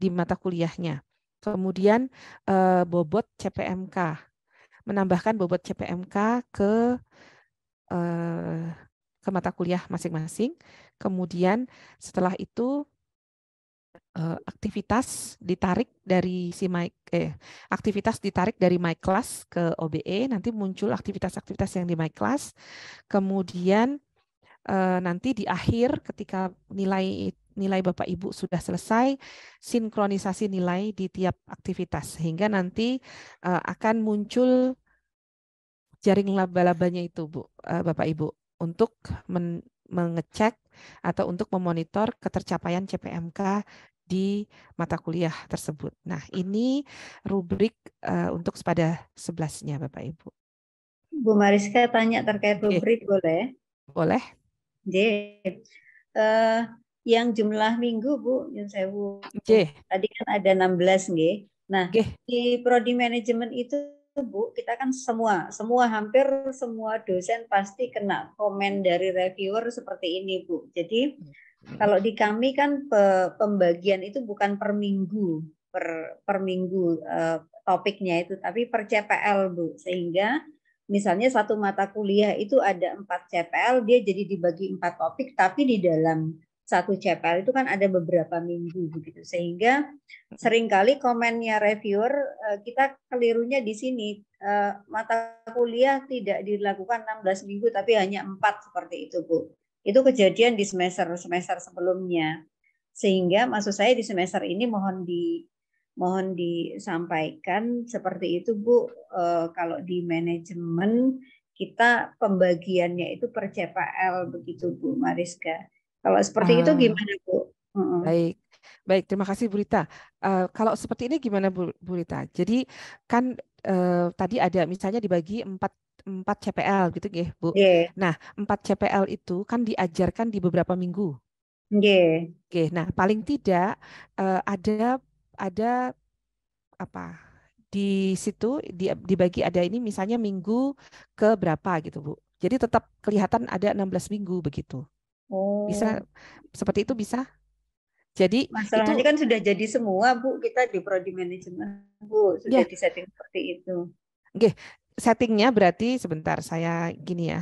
di mata kuliahnya. Kemudian eh, bobot CPMK. Menambahkan bobot CPMK ke eh, ke mata kuliah masing-masing. Kemudian setelah itu Eh, aktivitas ditarik dari si my eh aktivitas ditarik dari my class ke OBE nanti muncul aktivitas-aktivitas yang di my class kemudian uh, nanti di akhir ketika nilai nilai Bapak Ibu sudah selesai sinkronisasi nilai di tiap aktivitas sehingga nanti uh, akan muncul jaring laba-labanya itu Bu uh, Bapak Ibu untuk men mengecek atau untuk memonitor ketercapaian CPMK di mata kuliah tersebut. Nah, ini rubrik uh, untuk pada sebelasnya, Bapak Ibu. Bu Mariska tanya terkait rubrik okay. boleh? Boleh. J. Uh, yang jumlah minggu Bu, yang saya Bu. J. Tadi kan ada 16 nih. Nah, J. di prodi manajemen itu Bu, kita kan semua, semua hampir semua dosen pasti kena komen dari reviewer seperti ini, Bu. Jadi hmm. Kalau di kami kan pe, pembagian itu bukan per minggu, per, per minggu eh, topiknya itu, tapi per CPL Bu. Sehingga misalnya satu mata kuliah itu ada empat CPL, dia jadi dibagi empat topik, tapi di dalam satu CPL itu kan ada beberapa minggu begitu. Sehingga seringkali komennya reviewer eh, kita kelirunya di sini eh, mata kuliah tidak dilakukan 16 minggu tapi hanya empat seperti itu, Bu. Itu kejadian di semester-semester sebelumnya. Sehingga maksud saya di semester ini mohon di mohon disampaikan seperti itu Bu e, kalau di manajemen kita pembagiannya itu per CPL begitu Bu Mariska. Kalau seperti ah. itu gimana Bu? Baik. Baik, terima kasih Bu Rita. Uh, kalau seperti ini gimana Bu, Rita? Jadi kan uh, tadi ada misalnya dibagi empat 4 CPL gitu ya, Bu. Yeah. Nah, 4 CPL itu kan diajarkan di beberapa minggu. Yeah. Oke, nah paling tidak uh, ada ada apa di situ di, dibagi ada ini misalnya minggu ke berapa gitu bu jadi tetap kelihatan ada 16 minggu begitu oh. bisa seperti itu bisa jadi masalahnya itu, kan sudah jadi semua bu kita di prodi manajemen bu sudah ya. di setting seperti itu Oke, settingnya berarti sebentar saya gini ya.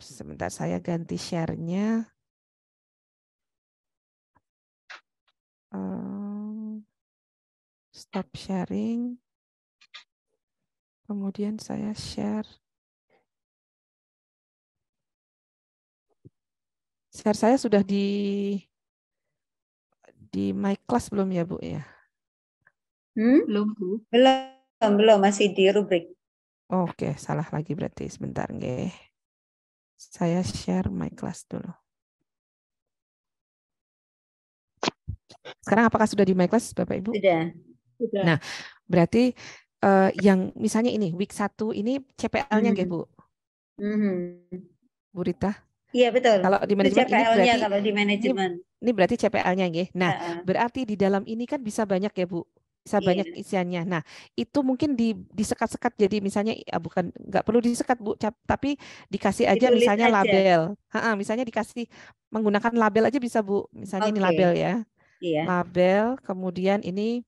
Sebentar saya ganti sharenya, nya eh, Stop sharing. Kemudian saya share. Share saya sudah di di my class belum ya Bu ya? Hmm? Belum Bu. Belum. Belum, masih di rubrik. Oke, salah lagi berarti. Sebentar, nggih. Saya share my class dulu. Sekarang apakah sudah di my class, Bapak Ibu? Sudah. sudah. Nah, berarti uh, yang misalnya ini week 1 ini CPL-nya nggih, -hmm. Bu? Mm -hmm. Bu Rita? Iya, betul. Kalau di manajemen ini berarti kalau di manajemen. Ini, berarti CPL-nya nggih. Nah, uh -uh. berarti di dalam ini kan bisa banyak ya, Bu bisa iya. banyak isiannya. Nah, itu mungkin di disekat-sekat jadi misalnya iya, bukan nggak perlu disekat Bu, tapi dikasih aja Ditulis misalnya aja. label. Ha -ha, misalnya dikasih menggunakan label aja bisa Bu. Misalnya okay. ini label ya. Iya. Label, kemudian ini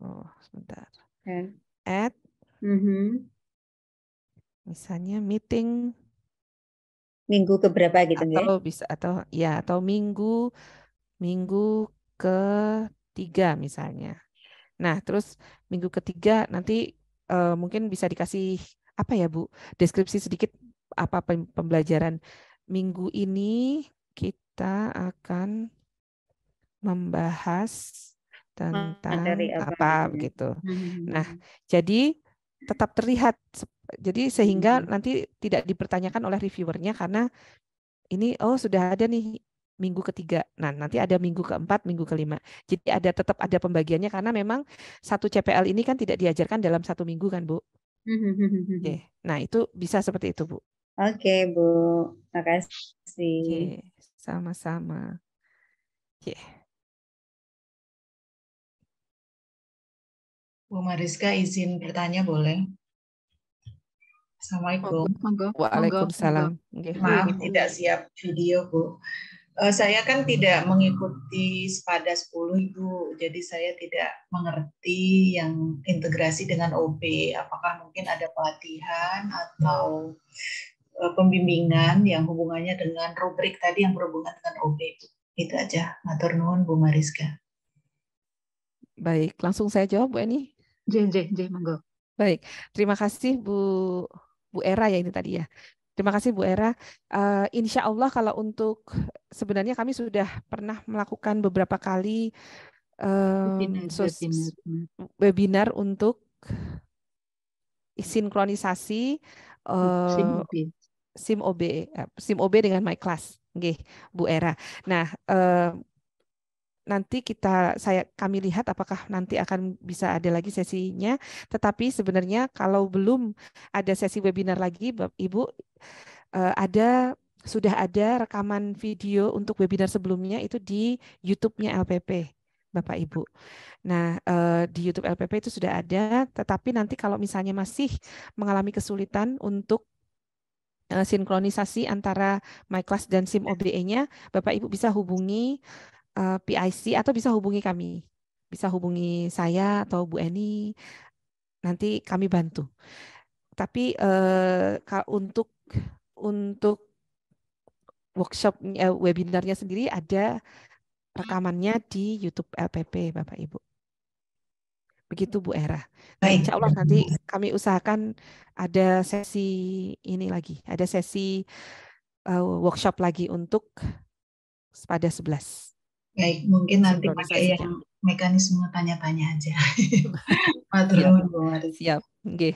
oh, sebentar. Okay. Add. Mm -hmm. Misalnya meeting minggu ke berapa gitu atau ya? Atau bisa atau ya atau minggu minggu ke tiga misalnya. Nah, terus minggu ketiga nanti uh, mungkin bisa dikasih apa ya, Bu? Deskripsi sedikit apa pembelajaran minggu ini kita akan membahas tentang apa, ya. begitu. Hmm. Nah, jadi tetap terlihat jadi sehingga hmm. nanti tidak dipertanyakan oleh reviewernya karena ini oh sudah ada nih minggu ketiga. Nah, nanti ada minggu keempat, minggu kelima. Jadi ada tetap ada pembagiannya karena memang satu CPL ini kan tidak diajarkan dalam satu minggu kan, Bu. Oke. Hmm. Nah, itu bisa seperti itu, Bu. Oke, Bu. Makasih. Sama-sama. Oke. Bu Mariska izin bertanya boleh? Assalamualaikum. Oh, Waalaikumsalam. Maaf tidak siap video, Bu. Eh, saya kan tidak mengikuti sepada 10 Ibu, jadi saya tidak mengerti yang integrasi dengan OP. Apakah mungkin ada pelatihan atau eh, pembimbingan yang hubungannya dengan rubrik tadi yang berhubungan dengan OP Itu aja. Matur nuwun Bu Mariska. Baik, langsung saya jawab Bu Eni. Jeng, jeng, jeng, monggo. Baik, terima kasih Bu Bu Era ya ini tadi ya. Terima kasih Bu Era. Uh, insya Allah kalau untuk sebenarnya kami sudah pernah melakukan beberapa kali um, webinar, sos, webinar. webinar untuk sinkronisasi uh, SIM OB, eh, SIM OB eh, dengan My Class, Nggih, Bu Era. Nah, uh, nanti kita saya kami lihat apakah nanti akan bisa ada lagi sesinya. Tetapi sebenarnya kalau belum ada sesi webinar lagi, Ibu eh, ada sudah ada rekaman video untuk webinar sebelumnya itu di YouTube-nya LPP. Bapak Ibu. Nah, eh, di YouTube LPP itu sudah ada, tetapi nanti kalau misalnya masih mengalami kesulitan untuk eh, sinkronisasi antara MyClass dan SIM OBE-nya, Bapak Ibu bisa hubungi uh, eh, PIC atau bisa hubungi kami. Bisa hubungi saya atau Bu Eni, nanti kami bantu. Tapi uh, untuk untuk workshop uh, webinarnya sendiri ada rekamannya di YouTube LPP Bapak Ibu. Begitu Bu Era. Nah, insya Allah nanti kami usahakan ada sesi ini lagi, ada sesi uh, workshop lagi untuk pada sebelas. Baik, mungkin nanti pakai yang mekanisme tanya-tanya aja. Matur iya, nuwun Siap, nggih.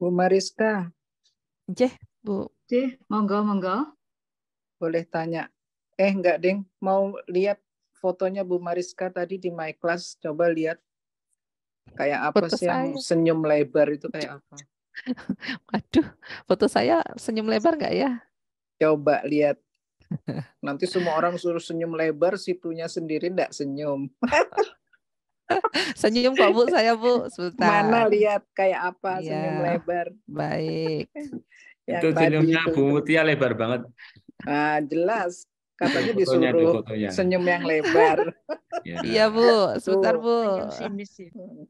Bu Mariska. Cih, Bu. Cih, monggo, monggo. Boleh tanya. Eh, enggak, Ding. Mau lihat fotonya Bu Mariska tadi di My Class. Coba lihat kayak apa Foto sih yang senyum lebar itu kayak apa. Waduh, foto saya senyum lebar nggak ya? Coba lihat. Nanti semua orang suruh senyum lebar, situnya sendiri nggak senyum. senyum kok Bu saya Bu, sebentar. Mana lihat kayak apa ya, senyum lebar. Baik. Ya, itu senyumnya gitu. Bu Mutia lebar banget. Ah, jelas Katanya disuruh senyum yang lebar. Iya ya, Bu, sebentar Bu. Hmm,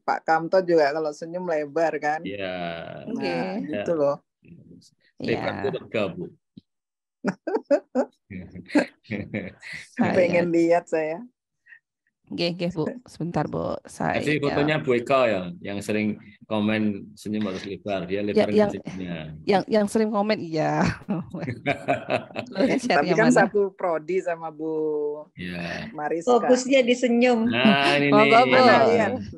Pak Kamto juga kalau senyum lebar kan. Iya. Nah, okay. gitu loh. Lebar iya. itu iya. lega Bu. Pengen lihat saya. Nggih, nggih, Bu. Sebentar, Bu. Saya Jadi ya. fotonya Bu Eka ya, yang sering komen senyum harus lebar. Dia lebar ya, yang, yang yang sering komen iya. Tapi kan mana? satu prodi sama Bu ya. Mariska. Fokusnya di senyum. Nah, ini oh, nih. Bu.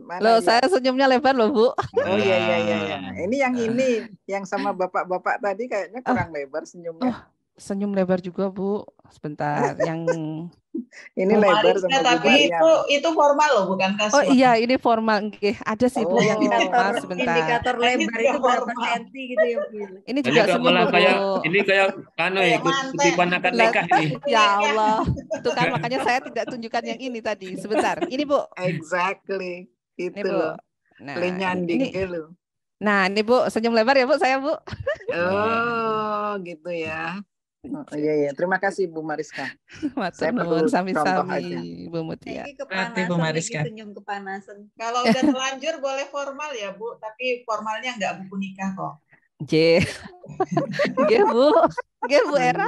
mana loh, ya? saya senyumnya lebar loh, Bu. Oh iya iya iya iya. Ah. Ini yang ini yang sama bapak-bapak tadi kayaknya kurang oh. lebar senyumnya. Oh senyum lebar juga Bu. Sebentar, yang ini lebar iya, sama tapi itu itu formal loh, bukan kasual. Oh iya, ini formal. Oke, ada sih Bu yang oh. yang formal sebentar. Indikator lebar itu berapa senti gitu ya Bu. Ini juga ini Kayak, ini kayak kano ya, kutipan akan nikah ini. Ya Allah. Itu kan makanya saya tidak tunjukkan yang ini tadi. Sebentar. Ini Bu. Exactly. Itu ini, Bu. loh. Nah, Lenyanding ini, gitu Nah, ini Bu, senyum lebar ya Bu saya Bu. Oh, gitu ya. Oh, iya iya, terima kasih Bu Mariska. Saya perlu sami-sami Bu Mutia. Nanti Bu Mariska. Senyum kepanasan. Kalau udah terlanjur boleh formal ya Bu, tapi formalnya nggak buku nikah kok. J. G Bu, G Bu iya. Era.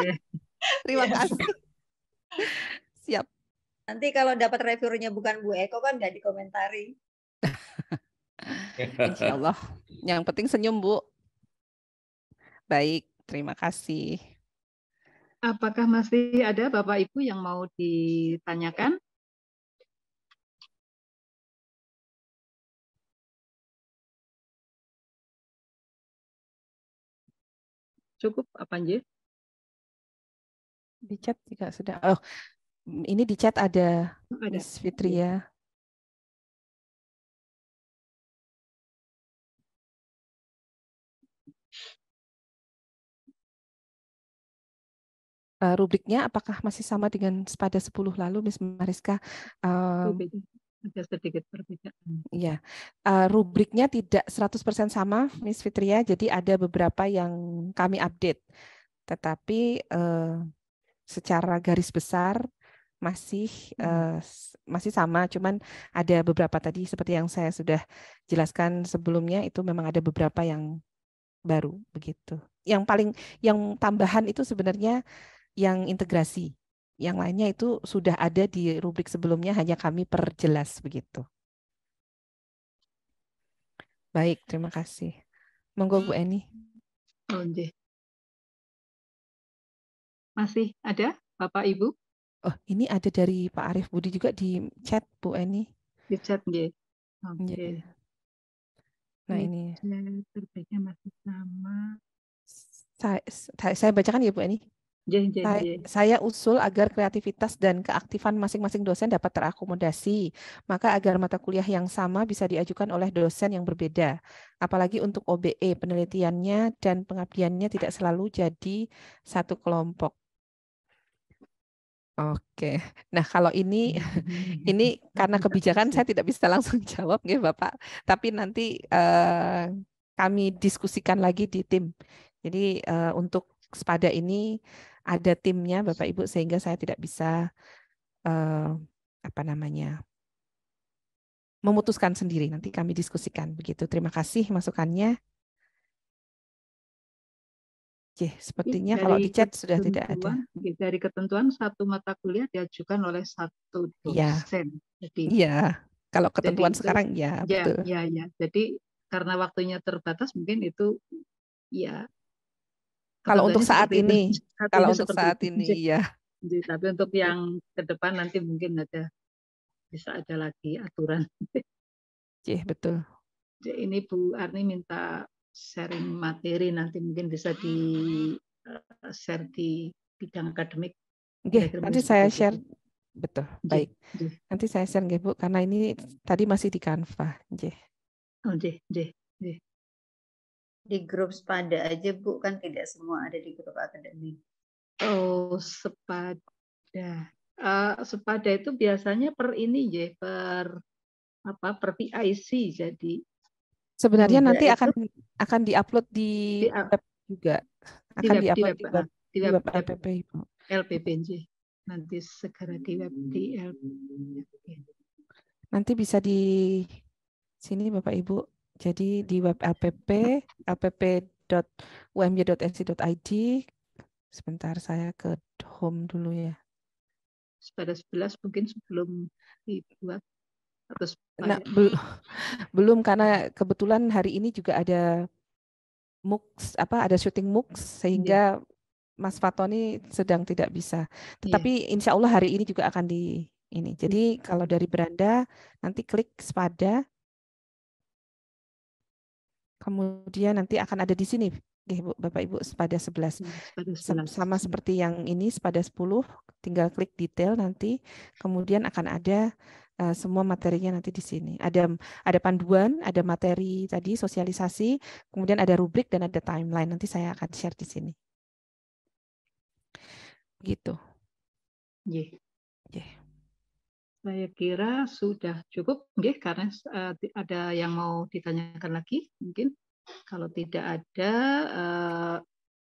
Terima iya. kasih. Siap. Nanti kalau dapat reviewnya bukan Bu Eko kan nggak dikomentari. Insya Allah. Yang penting senyum Bu. Baik, terima kasih. Apakah masih ada Bapak Ibu yang mau ditanyakan? Cukup apa anjir? Di chat juga sudah. Oh, ini di chat ada, oh, ada. Miss Fitri ya. Eh, rubriknya apakah masih sama dengan pada 10 lalu Miss Mariska? Uh, ada sedikit perbedaan. Ya, uh, eh, rubriknya tidak 100% sama Miss Fitria, jadi ada beberapa yang kami update. Tetapi uh, secara garis besar masih uh, masih sama, cuman ada beberapa tadi seperti yang saya sudah jelaskan sebelumnya itu memang ada beberapa yang baru begitu. Yang paling yang tambahan itu sebenarnya yang integrasi. Yang lainnya itu sudah ada di rubrik sebelumnya, hanya kami perjelas begitu. Baik, terima kasih. Monggo Bu Eni. Oh, masih ada Bapak Ibu? Oh, ini ada dari Pak Arif Budi juga di chat Bu Eni. Di chat, ya. Oke. Okay. Iya. Nah, ini. Terbaiknya masih sama. Saya, saya bacakan ya Bu Eni saya, usul agar kreativitas dan keaktifan masing-masing dosen dapat terakomodasi, maka agar mata kuliah yang sama bisa diajukan oleh dosen yang berbeda. Apalagi untuk OBE, penelitiannya dan pengabdiannya tidak selalu jadi satu kelompok. Oke, nah kalau ini ini karena kebijakan saya tidak bisa langsung jawab, ya Bapak. Tapi nanti eh, kami diskusikan lagi di tim. Jadi eh, untuk sepada ini ada timnya Bapak Ibu sehingga saya tidak bisa eh, apa namanya memutuskan sendiri. Nanti kami diskusikan begitu. Terima kasih masukannya. Oke, sepertinya iya, dari kalau di chat sudah tidak ada. Iya, dari ketentuan satu mata kuliah diajukan oleh satu iya. dosen. Ya. Jadi Iya. Kalau ketentuan jadi, sekarang ya, ya betul. Ya, ya. Jadi karena waktunya terbatas mungkin itu ya kalau untuk saat ini, kalau untuk saat ini, ini, iya. tapi untuk yang ke depan nanti mungkin ada bisa ada lagi aturan. Iya, betul. Jadi ini Bu Arni minta sharing materi nanti mungkin bisa di eh, share di bidang akademik. Oke, nanti saya share betul baik nanti saya share nggih Bu karena ini tadi masih di Canva nggih. Oh, nggih, nggih, di grup sepada aja Bu kan tidak semua ada di grup akademik. Oh, sepadah eh, Uh, sepada itu biasanya per ini ya, per apa? per PIC jadi. Sebenarnya Udah nanti itu, akan akan diupload di, di web juga. Akan diupload di, di web, di web, web LPP. LPPNJ. Nanti segera di web di LPPNJ. Nanti bisa di sini Bapak Ibu jadi di web LPP, lpp.umj.sc.id. Sebentar saya ke home dulu ya. Pada 11 mungkin sebelum dibuat atau nah, belum belum karena kebetulan hari ini juga ada MOOCs apa ada syuting MOOCs sehingga yeah. Mas Fatoni sedang tidak bisa. Iya. Tetapi yeah. insya Allah hari ini juga akan di ini. Jadi iya. kalau dari beranda nanti klik sepada kemudian nanti akan ada di sini Ibu, Bapak Ibu pada 11. Iya, sama, seperti yang ini pada 10 tinggal klik detail nanti kemudian akan ada eh, semua materinya nanti di sini. Ada ada panduan, ada materi tadi sosialisasi, kemudian ada rubrik dan ada timeline. Nanti saya akan share di sini. Gitu. Yeah. Yeah. Saya kira sudah cukup, Nggih, karena eh, ada yang mau ditanyakan lagi, mungkin kalau tidak ada, eh,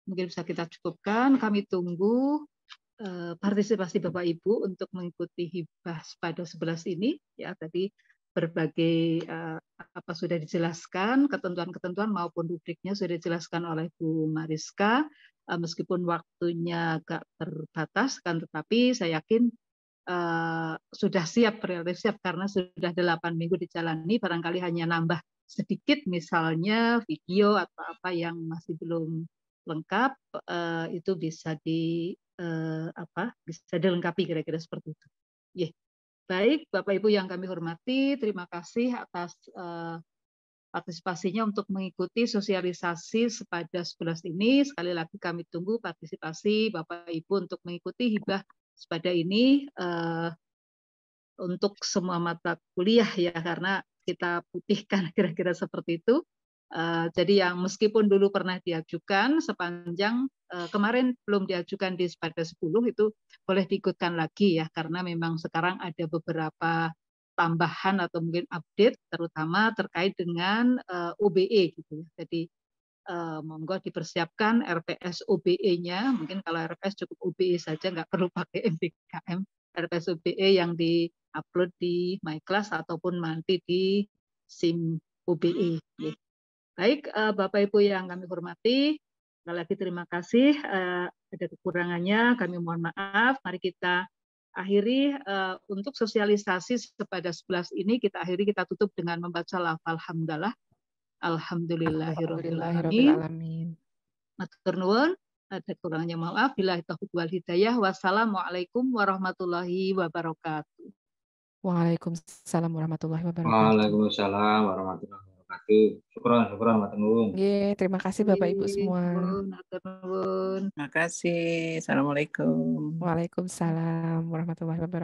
mungkin bisa kita cukupkan. Kami tunggu eh, partisipasi Bapak Ibu untuk mengikuti hibah pada 11 ini. Ya, tadi berbagai apa sudah dijelaskan, ketentuan-ketentuan maupun rubriknya sudah dijelaskan oleh Bu Mariska. meskipun waktunya agak terbatas, kan tetapi saya yakin Eh, sudah siap relatif siap karena sudah delapan minggu dijalani barangkali hanya nambah sedikit misalnya video atau apa yang masih belum lengkap uh, itu bisa di uh, apa bisa dilengkapi kira-kira seperti itu. Yeah. Baik, Bapak Ibu yang kami hormati, terima kasih atas uh, partisipasinya untuk mengikuti sosialisasi Sepada 11 ini. Sekali lagi kami tunggu partisipasi Bapak Ibu untuk mengikuti hibah sepeda ini uh, untuk semua mata kuliah ya karena kita putihkan kira-kira seperti itu. Uh, jadi yang meskipun dulu pernah diajukan sepanjang uh, kemarin belum diajukan di pada 10 itu boleh diikutkan lagi ya karena memang sekarang ada beberapa tambahan atau mungkin update terutama terkait dengan uh, OBE gitu ya. Jadi uh, eh, monggo dipersiapkan RPS OBE-nya. Mungkin kalau RPS cukup OBE saja, nggak perlu pakai MBKM. RPS OBE yang di-upload di MyClass ataupun nanti di SIM OBE. Gitu. Baik, eh, Bapak Ibu yang kami hormati, sekali lagi terima kasih. Eh, ada kekurangannya, kami mohon maaf. Mari kita akhiri untuk sosialisasi kepada 11 ini kita akhiri kita tutup dengan membaca lafal hamdalah Alhamdulillahirrahmanirrahim. Matur nuwun, ada kurangnya maaf. Bila taufik wal hidayah. Wassalamualaikum warahmatullahi wabarakatuh. Waalaikumsalam warahmatullahi wabarakatuh. Waalaikumsalam warahmatullahi wabarakatuh. Syukur syukron, matur nuwun. Yeah, terima kasih Bapak Ibu semua. Matur nuwun. Terima kasih. Assalamualaikum. Waalaikumsalam warahmatullahi wabarakatuh.